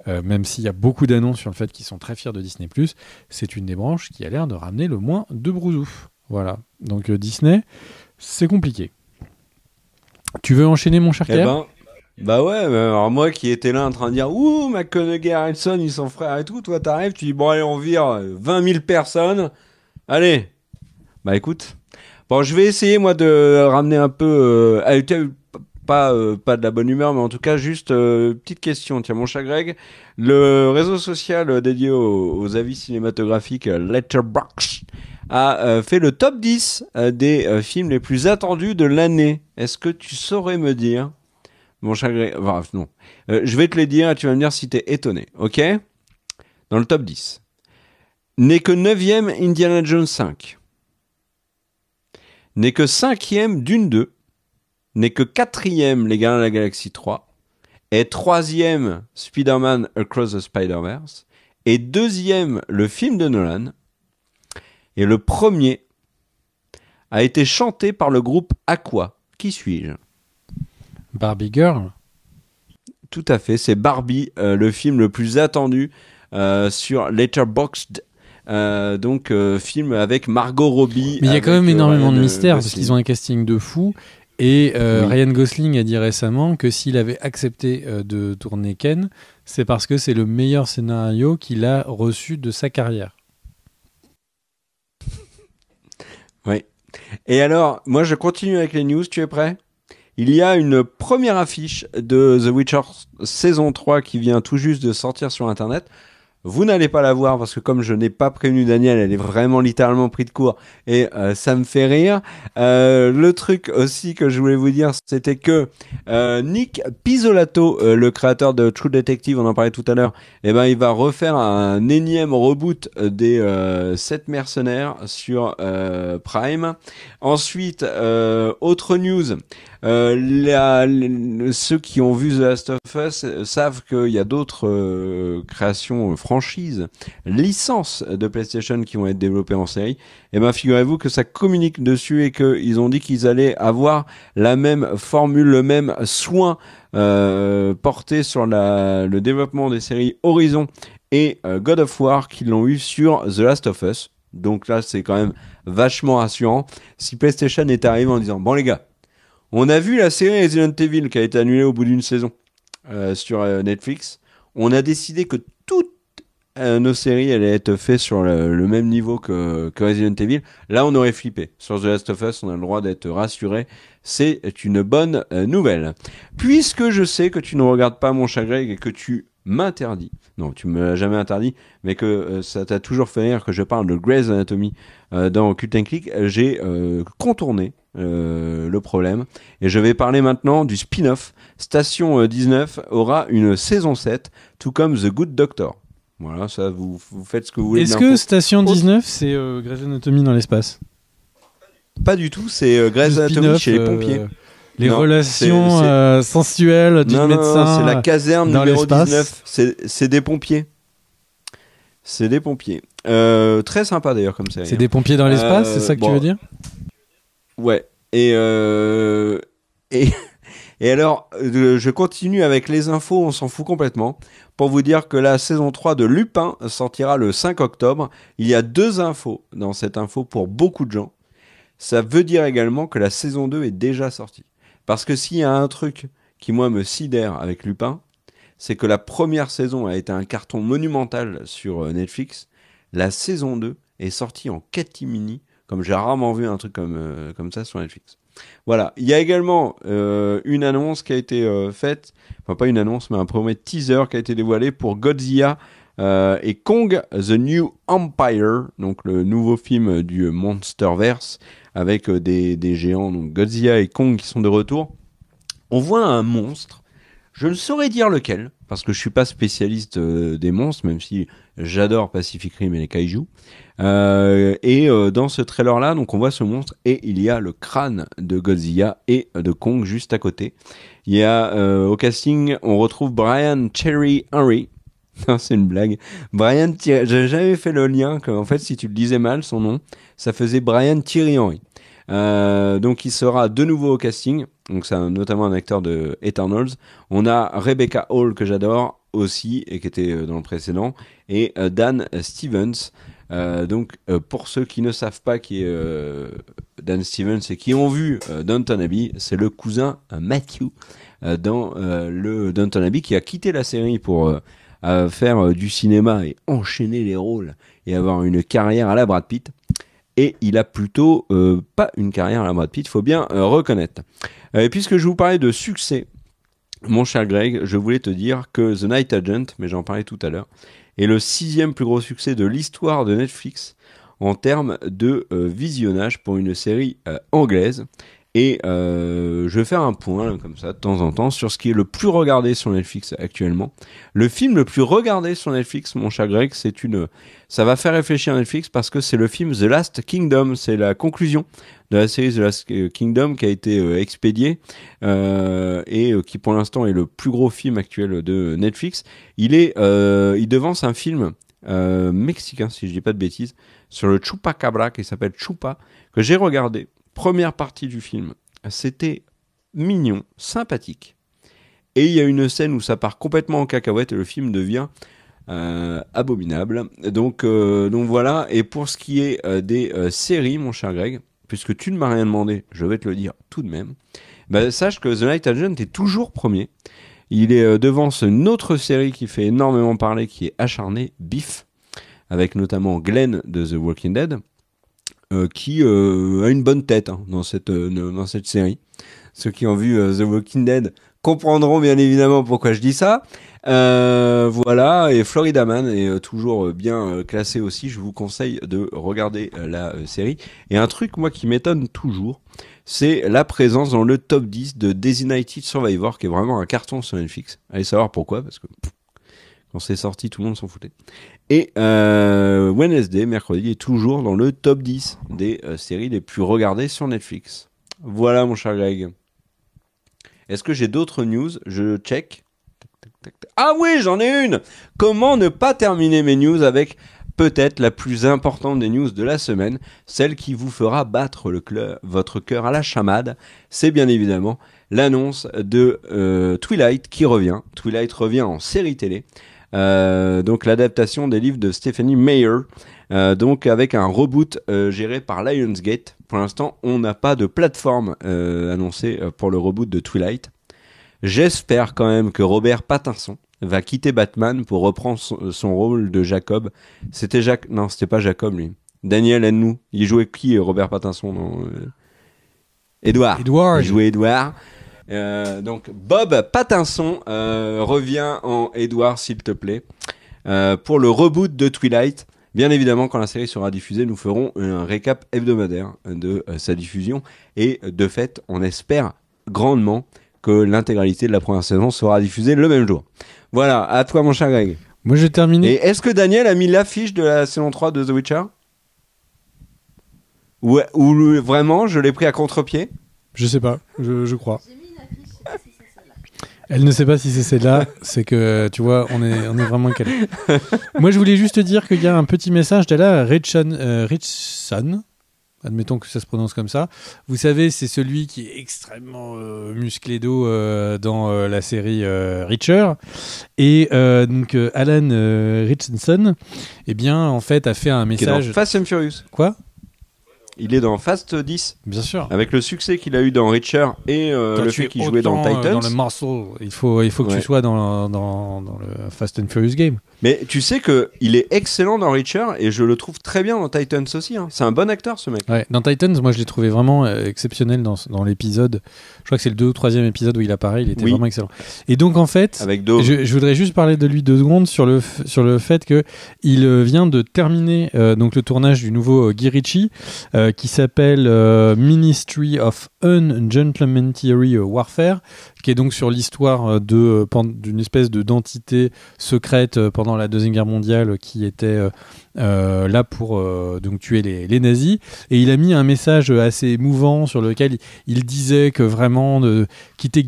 même s'il y a beaucoup d'annonces sur le fait qu'ils sont très fiers de Disney ⁇ c'est une des branches qui a l'air de ramener le moins de brousouf. Voilà. Donc Disney, c'est compliqué. Tu veux enchaîner, mon cher eh ben, bah ouais, alors moi qui étais là en train de dire Ouh, McConaughey Harrison, ils sont frères et tout, toi t'arrives, tu dis Bon, allez, on vire 20 euh, 000 personnes. Allez. Bah écoute. Bon, je vais essayer moi de ramener un peu. Euh, ah, pas, euh, pas de la bonne humeur, mais en tout cas, juste euh, petite question. Tiens, mon chat Greg, le réseau social euh, dédié aux, aux avis cinématographiques Letterboxd a fait le top 10 des films les plus attendus de l'année. Est-ce que tu saurais me dire mon chagrin. Enfin, non. Euh, je vais te les dire et tu vas me dire si t'es étonné. Ok Dans le top 10. N'est que 9ème Indiana Jones 5. N'est que 5ème Dune 2. N'est que 4ème Les Gars de la Galaxie 3. Et 3ème Spider-Man Across the Spider-Verse. Et 2ème le film de Nolan. Et le premier a été chanté par le groupe Aqua. Qui suis-je Barbie Girl Tout à fait, c'est Barbie, euh, le film le plus attendu euh, sur Letterboxd. Euh, donc film avec Margot Robbie. Mais il y a quand même énormément de mystères parce qu'ils ont un casting de fou. Et Ryan Gosling a dit récemment que s'il avait accepté de tourner Ken, c'est parce que c'est le meilleur scénario qu'il a reçu de sa carrière. Oui. Et alors, moi je continue avec les news, tu es prêt il y a une première affiche de The Witcher saison 3 qui vient tout juste de sortir sur Internet. Vous n'allez pas la voir parce que comme je n'ai pas prévenu Daniel, elle est vraiment littéralement pris de court et euh, ça me fait rire. Euh, le truc aussi que je voulais vous dire, c'était que euh, Nick Pisolato, le créateur de True Detective, on en parlait tout à l'heure, eh ben il va refaire un énième reboot des sept 7 mercenaires sur Prime. Ensuite, autre news. Euh, les, ceux qui ont vu The Last of Us savent qu'il y a d'autres euh, créations, euh, franchises, licences de PlayStation qui vont être développées en série. Et eh ben figurez-vous que ça communique dessus et qu'ils ont dit qu'ils allaient avoir la même formule, le même soin euh, porté sur la, le développement des séries Horizon et euh, God of War qu'ils l'ont eu sur The Last of Us. Donc là, c'est quand même vachement rassurant. Si PlayStation est arrivé en disant, bon les gars, on a vu la série Resident Evil qui a été annulée au bout d'une saison euh, sur euh, Netflix. On a décidé que toutes euh, nos séries allaient être faites sur le, même niveau que, que, Resident Evil. Là, on aurait flippé. Sur The Last of Us, on a le droit d'être rassuré. C'est une bonne nouvelle. Puisque je sais que tu ne regardes pas mon chagrin et que tu m'interdit, non, tu me l'as jamais interdit, mais que euh, ça t'a toujours fait rire que je parle de Grey's Anatomy euh, dans Cult and Click, j'ai euh, contourné le problème et je vais parler maintenant du spin-off. Station 19 aura une saison 7, tout comme The Good Doctor. Voilà, ça vous, vous faites ce que vous voulez. Est-ce que Station 19 c'est Grey's Anatomy dans l'espace Pas du tout, c'est Grey's Anatomy chez les pompiers les relations euh, sensuelles du médecin. c'est la caserne numéro 19. C'est, des pompiers. C'est des pompiers. Euh, très sympa d'ailleurs comme ça. C'est des hein. pompiers dans l'espace, euh, c'est ça que tu veux dire Ouais. Et, et alors, je continue avec les infos, on s'en fout complètement. Pour vous dire que la saison 3 de Lupin sortira le 5 octobre. Il y a deux infos dans cette info pour beaucoup de gens. Ça veut dire également que la saison 2 est déjà sortie. Parce que s'il y a un truc qui, moi, me sidère avec Lupin, c'est que la première saison a été un carton monumental sur euh, Netflix. La saison 2 est sortie en catimini, comme j'ai rarement vu un truc comme, euh, comme ça sur Netflix. Voilà, il y a également euh, une annonce qui a été faite, enfin pas une annonce, mais un premier teaser qui a été dévoilé pour Godzilla et Kong The New Empire, donc le nouveau film du Monsterverse, avec euh, des, géants, donc Godzilla et Kong qui sont de retour. On voit un monstre, je ne saurais dire lequel, parce que je ne suis pas spécialiste euh, des monstres, même si j'adore Pacific Rim et les kaiju. Euh, et dans ce trailer-là, donc on voit ce monstre et il y a le crâne de Godzilla et de Kong juste à côté. Il y a au casting, on retrouve Brian Cherry Henry. Non, c'est une blague. Brian, j'avais jamais fait le lien. en fait, si tu le disais mal, son nom, ça faisait Brian Thierry Henry. Euh, donc il sera de nouveau au casting, donc c'est notamment un acteur de Eternals. On a Rebecca Hall que j'adore aussi et qui était euh, dans le précédent, et euh, Dan Stevens. donc pour ceux qui ne savent pas qui est Dan Stevens et qui ont vu Downton Abbey, c'est le cousin Matthew dans le Downton Abbey qui a quitté la série pour faire du cinéma et enchaîner les rôles et avoir une carrière à la Brad Pitt et il a plutôt euh, pas une carrière à la Brad il faut bien euh, reconnaître. Euh, puisque je vous parlais de succès, mon cher Greg, je voulais te dire que The Night Agent, mais j'en parlais tout à l'heure, est le sixième plus gros succès de l'histoire de Netflix en termes de visionnage pour une série anglaise. Et euh, je vais faire un point, comme ça, de temps en temps, sur ce qui est le plus regardé sur Netflix actuellement. Le film le plus regardé sur Netflix, mon cher Greg, c'est une... Ça va faire réfléchir Netflix parce que c'est le film The Last Kingdom. C'est la conclusion de la série The Last euh, Kingdom qui a été euh, expédiée et qui, pour l'instant, est le plus gros film actuel de Netflix. Il est... il devance un film mexicain, si je dis pas de bêtises, sur le Chupacabra qui s'appelle Chupa, que j'ai regardé première partie du film, c'était mignon, sympathique. Et il y a une scène où ça part complètement en cacahuète et le film devient euh, abominable. Donc, euh, donc voilà. Et pour ce qui est euh, des séries, mon cher Greg, puisque tu ne m'as rien demandé, je vais te le dire tout de même. Bah, sache que The Night Agent est toujours premier. Il est devant une autre série qui fait énormément parler, qui est acharnée, Biff, avec notamment Glenn de The Walking Dead. Euh, qui euh, a une bonne tête hein, dans, cette, euh, dans cette série. Ceux qui ont vu The Walking Dead comprendront bien évidemment pourquoi je dis ça. voilà, et Florida Man est toujours bien classé aussi. Je vous conseille de regarder la série. Et un truc, moi, qui m'étonne toujours, c'est la présence dans le top 10 de Designated Survivor, qui est vraiment un carton sur Netflix. Allez savoir pourquoi, parce que on c'est sorti, tout le monde s'en foutait. Et euh, Wednesday, mercredi, est toujours dans le top 10 des euh, séries les plus regardées sur Netflix. Voilà, mon cher Greg. Est-ce que j'ai d'autres news Je check. Ah oui, j'en ai une Comment ne pas terminer mes news avec peut-être la plus importante des news de la semaine, celle qui vous fera battre le votre cœur à la chamade, c'est bien évidemment l'annonce de euh, Twilight qui revient. Twilight revient en série télé. Euh, donc l'adaptation des livres de Stephanie Mayer euh, donc avec un reboot euh, géré par Lionsgate. Pour l'instant, on n'a pas de plateforme annoncée pour le reboot de Twilight. J'espère quand même que Robert Pattinson va quitter Batman pour reprendre son, rôle de Jacob. C'était Jacques, non, c'était pas Jacob lui. Daniel Hennou. Il jouait qui Robert Pattinson dans Edouard. Il jouait Edouard. Euh, donc Bob Patinson euh, revient en Edward, s'il te plaît, euh, pour le reboot de Twilight. Bien évidemment, quand la série sera diffusée, nous ferons un récap hebdomadaire de sa diffusion. Et de fait, on espère grandement que l'intégralité de la première saison sera diffusée le même jour. Voilà, à toi mon cher Greg. Moi j'ai terminé. Et est-ce que Daniel a mis l'affiche de la saison 3 de The Witcher ou, vraiment je l'ai pris à contre-pied Je sais pas, je, je crois. Elle ne sait pas si c'est celle-là, c'est que tu vois, on est, on est vraiment calé. Moi, je voulais juste dire qu'il y a un petit message de euh, Richson, admettons que ça se prononce comme ça. Vous savez, c'est celui qui est extrêmement euh, musclé d'eau euh, dans la série Richer. Et donc Alan Richardson, eh bien, en fait, a fait un message. Fast and Furious. Quoi il est dans Fast 10. Bien sûr. Avec le succès qu'il a eu dans Reacher et euh, le fait qu'il jouait dans euh, Titans. Dans le il faut, il faut que tu sois dans, dans, dans, le Fast and Furious game. Mais tu sais que il est excellent dans Reacher et je le trouve très bien dans Titans aussi. Hein. C'est un bon acteur ce mec. dans Titans, moi je l'ai trouvé vraiment euh, exceptionnel dans, l'épisode. Je crois que c'est le 2 ou troisième épisode où il apparaît. Il était vraiment excellent. Et donc en fait, Avec je, je, voudrais juste parler de lui deux secondes sur le, sur le fait que il euh, vient de terminer euh, donc le tournage du nouveau Guy qui s'appelle Ministry of un Gentleman Theory euh, Warfare, qui est donc sur l'histoire euh, de, euh, d'une espèce de d'entité secrète pendant la Deuxième Guerre mondiale qui était euh, là pour euh, donc tuer les, nazis. Et il a mis un message assez émouvant sur lequel il disait que vraiment de euh, quitter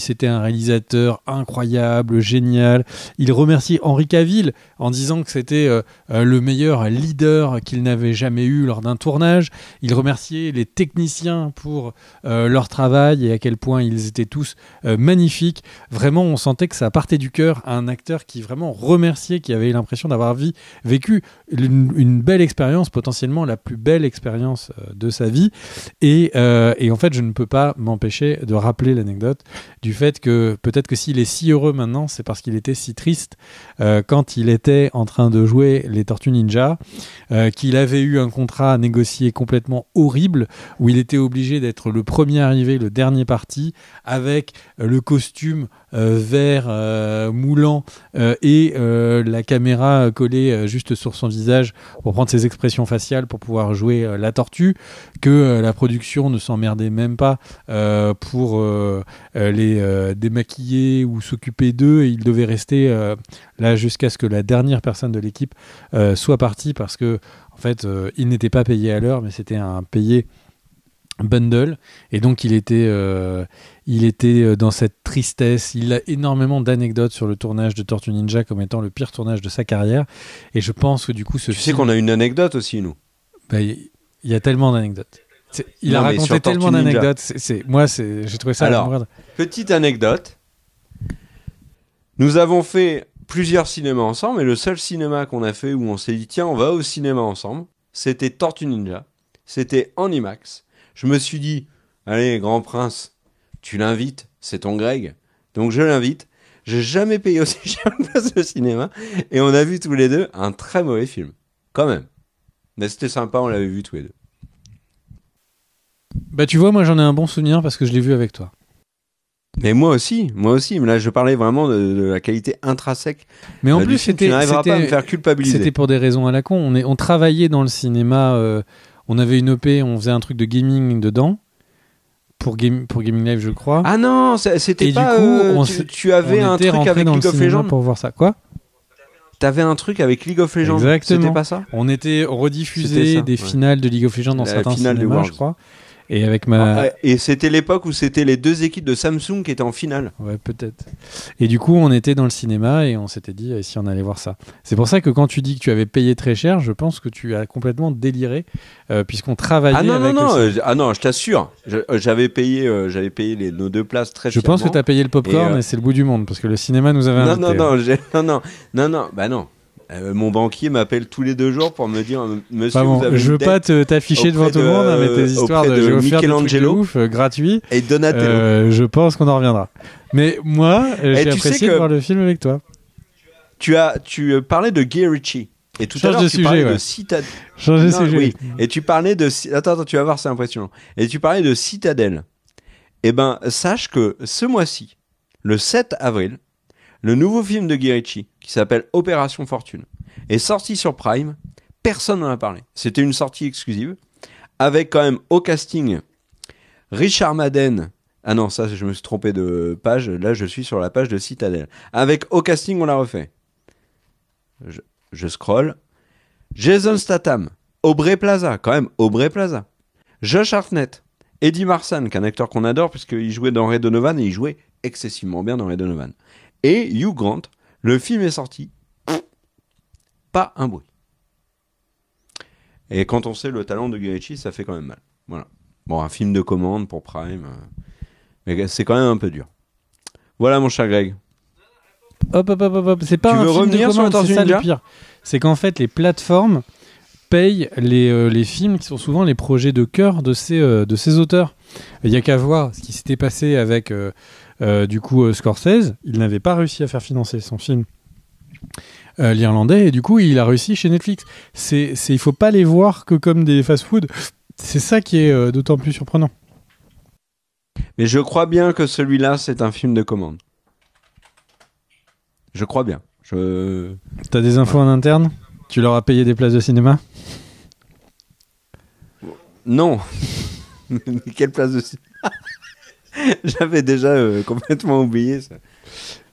c'était un réalisateur incroyable, génial. Il remerciait Henri Caville en disant que c'était le meilleur leader qu'il n'avait jamais eu lors d'un tournage. Il remerciait les techniciens pour leur travail et à quel point ils étaient tous magnifiques. Vraiment, on sentait que ça partait du cœur à un acteur qui vraiment remerciait, qui avait l'impression d'avoir vécu une, belle expérience, potentiellement la plus belle expérience euh, de sa vie. Euh, et, en fait, je ne peux pas m'empêcher de rappeler l'anecdote du fait que peut-être que s'il est si heureux maintenant, c'est parce qu'il était si triste euh, quand il était en train de jouer les Tortues Ninja, qu'il avait eu un contrat à négocier complètement horrible, où il était obligé d'être le premier arrivé, le dernier parti, avec le costume vert moulant et la caméra collée juste sur son visage, pour prendre ses expressions faciales, pour pouvoir jouer euh, la tortue, que euh, la production ne s'emmerdait même pas euh, pour les démaquiller ou s'occuper d'eux, et il devait rester là jusqu'à ce que la dernière personne de l'équipe soit partie, parce que en fait, il n'était pas payé à l'heure, mais c'était un payé bundle et donc il était il était euh, dans cette tristesse. Il a énormément d'anecdotes sur le tournage de Tortue Ninja comme étant le pire tournage de sa carrière. Et je pense que du coup, ce. Tu sais qu'on a une anecdote aussi, nous. Bah, il y, a tellement d'anecdotes. Il a raconté tellement d'anecdotes. moi, j'ai trouvé ça. Alors, petite anecdote. Nous avons fait plusieurs cinémas ensemble, et le seul cinéma qu'on a fait où on s'est dit tiens, on va au cinéma ensemble, c'était Tortue Ninja. C'était en IMAX. Je me suis dit allez, grand prince, tu l'invites, c'est ton Greg. Donc je l'invite. J'ai jamais payé aussi cher une cinéma. Et on a vu tous les deux un très mauvais film. Quand même. Mais c'était sympa, on l'avait vu tous les deux. Bah tu vois, moi j'en ai un bon souvenir parce que je l'ai vu avec toi. Mais moi aussi, moi aussi. Mais là, je parlais vraiment de, la qualité intrinsèque. Mais en plus, c'était, n'arriveras pas à me faire culpabiliser. C'était pour des raisons à la con. On, est, on travaillait dans le cinéma. Euh, on avait une OP, e on faisait un truc de gaming dedans pour, game, pour Gaming Live, je crois. Ah non, c'était pas. Du coup, euh, tu, avais un truc avec League of Legends pour voir ça. Quoi T'avais un truc avec League of Legends. Exactement. C'était pas ça On était rediffusé des finales de League of Legends dans la certains cinémas, je crois. Et avec ma. Ah, et c'était l'époque où c'était les deux équipes de Samsung qui étaient en finale. Ouais, peut-être. Et du coup, on était dans le cinéma et on s'était dit euh, si on allait voir ça. C'est pour ça que quand tu dis que tu avais payé très cher, je pense que tu as complètement déliré euh, puisqu'on travaillait. Ah non, non, non. Euh, ah non, je t'assure. J'avais payé, j'avais payé les, nos deux places très cher. Je pense que tu as payé le popcorn et, et c'est le bout du monde parce que le cinéma nous avait. Non, non, non, non, non, non, non, bah non. Euh, mon banquier m'appelle tous les deux jours pour me dire euh, Monsieur, vous avez je veux pas t'afficher devant tout le monde, hein, avec tes euh, histoires de, Michelangelo ouf, gratuit Et Donatello. je pense qu'on en reviendra. Mais moi, eh, j'ai apprécié de voir le film avec toi. Tu as, tu parlais de Guy Ritchie. Et tout Change tu parlais de Citadel. Change de sujet. Oui. Et tu parlais de. Attends, attends, tu vas voir, c'est impressionnant. Et tu parlais de Citadel. Eh ben, sache que ce mois-ci, le 7 avril, le nouveau film de Guerrici, qui s'appelle Opération Fortune, est sorti sur Prime. Personne n'en a parlé. C'était une sortie exclusive, avec quand même au casting Richard Madden. Ah non, ça, je me suis trompé de page. Là, je suis sur la page de Citadel. Avec au casting, on l'a refait. Je, je scroll. Jason Statham, Aubrey Plaza, quand même Aubrey Plaza. Josh Hartnett, Eddie Marsan, qu'un acteur qu'on adore puisqu'il jouait dans Ray Donovan et il jouait excessivement bien dans Ray Donovan. Et Hugh Grant, le film est sorti, pas un bruit. Et quand on sait le talent de Guerrici, ça fait quand même mal. Voilà. Bon, un film de commande pour Prime, euh, mais c'est quand même un peu dur. Voilà, mon cher Greg. Hop, hop, hop, hop, C'est pas un film revenir de commande, sur c'est ça le pire. C'est qu'en fait, les plateformes payent les, euh, les, films qui sont souvent les projets de cœur de ces, euh, de ces auteurs. Il n'y a qu'à voir ce qui s'était passé avec euh, du coup, euh, Scorsese, il n'avait pas réussi à faire financer son film euh, l'Irlandais, et du coup, il a réussi chez Netflix. C'est, c'est, il faut pas les voir que comme des fast-food. C'est ça qui est d'autant plus surprenant. Mais je crois bien que celui-là, c'est un film de commande. Je crois bien. Je... T'as des infos en interne Tu leur as payé des places de cinéma Non. Quelle place de cinéma J'avais déjà euh, complètement oublié ça.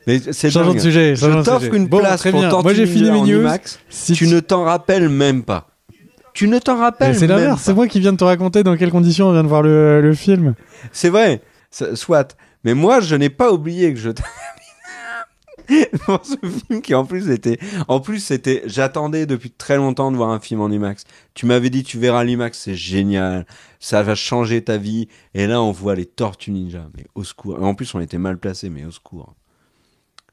Mais c'est Changeons de sujet. Je t'offre une place pour tenter Moi, Max. tu ne t'en rappelles même pas. Tu ne t'en rappelles même pas. C'est la merde. c'est moi qui viens de te raconter dans quelles conditions on vient de voir le, film. C'est vrai, soit. Mais moi, je n'ai pas oublié que je dans ce film qui en plus était en plus c'était j'attendais depuis très longtemps de voir un film en IMAX tu m'avais dit tu verras l'IMAX c'est génial ça va changer ta vie et là on voit les tortues ninja mais au secours en plus on était mal placé mais au secours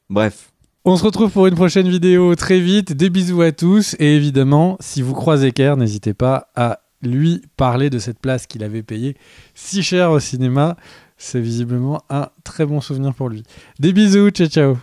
bref on se retrouve pour une prochaine vidéo très vite des bisous à tous et évidemment si vous croisez Kerr n'hésitez pas à lui parler de cette place qu'il avait payée si cher au cinéma c'est visiblement un très bon souvenir pour lui des bisous ciao ciao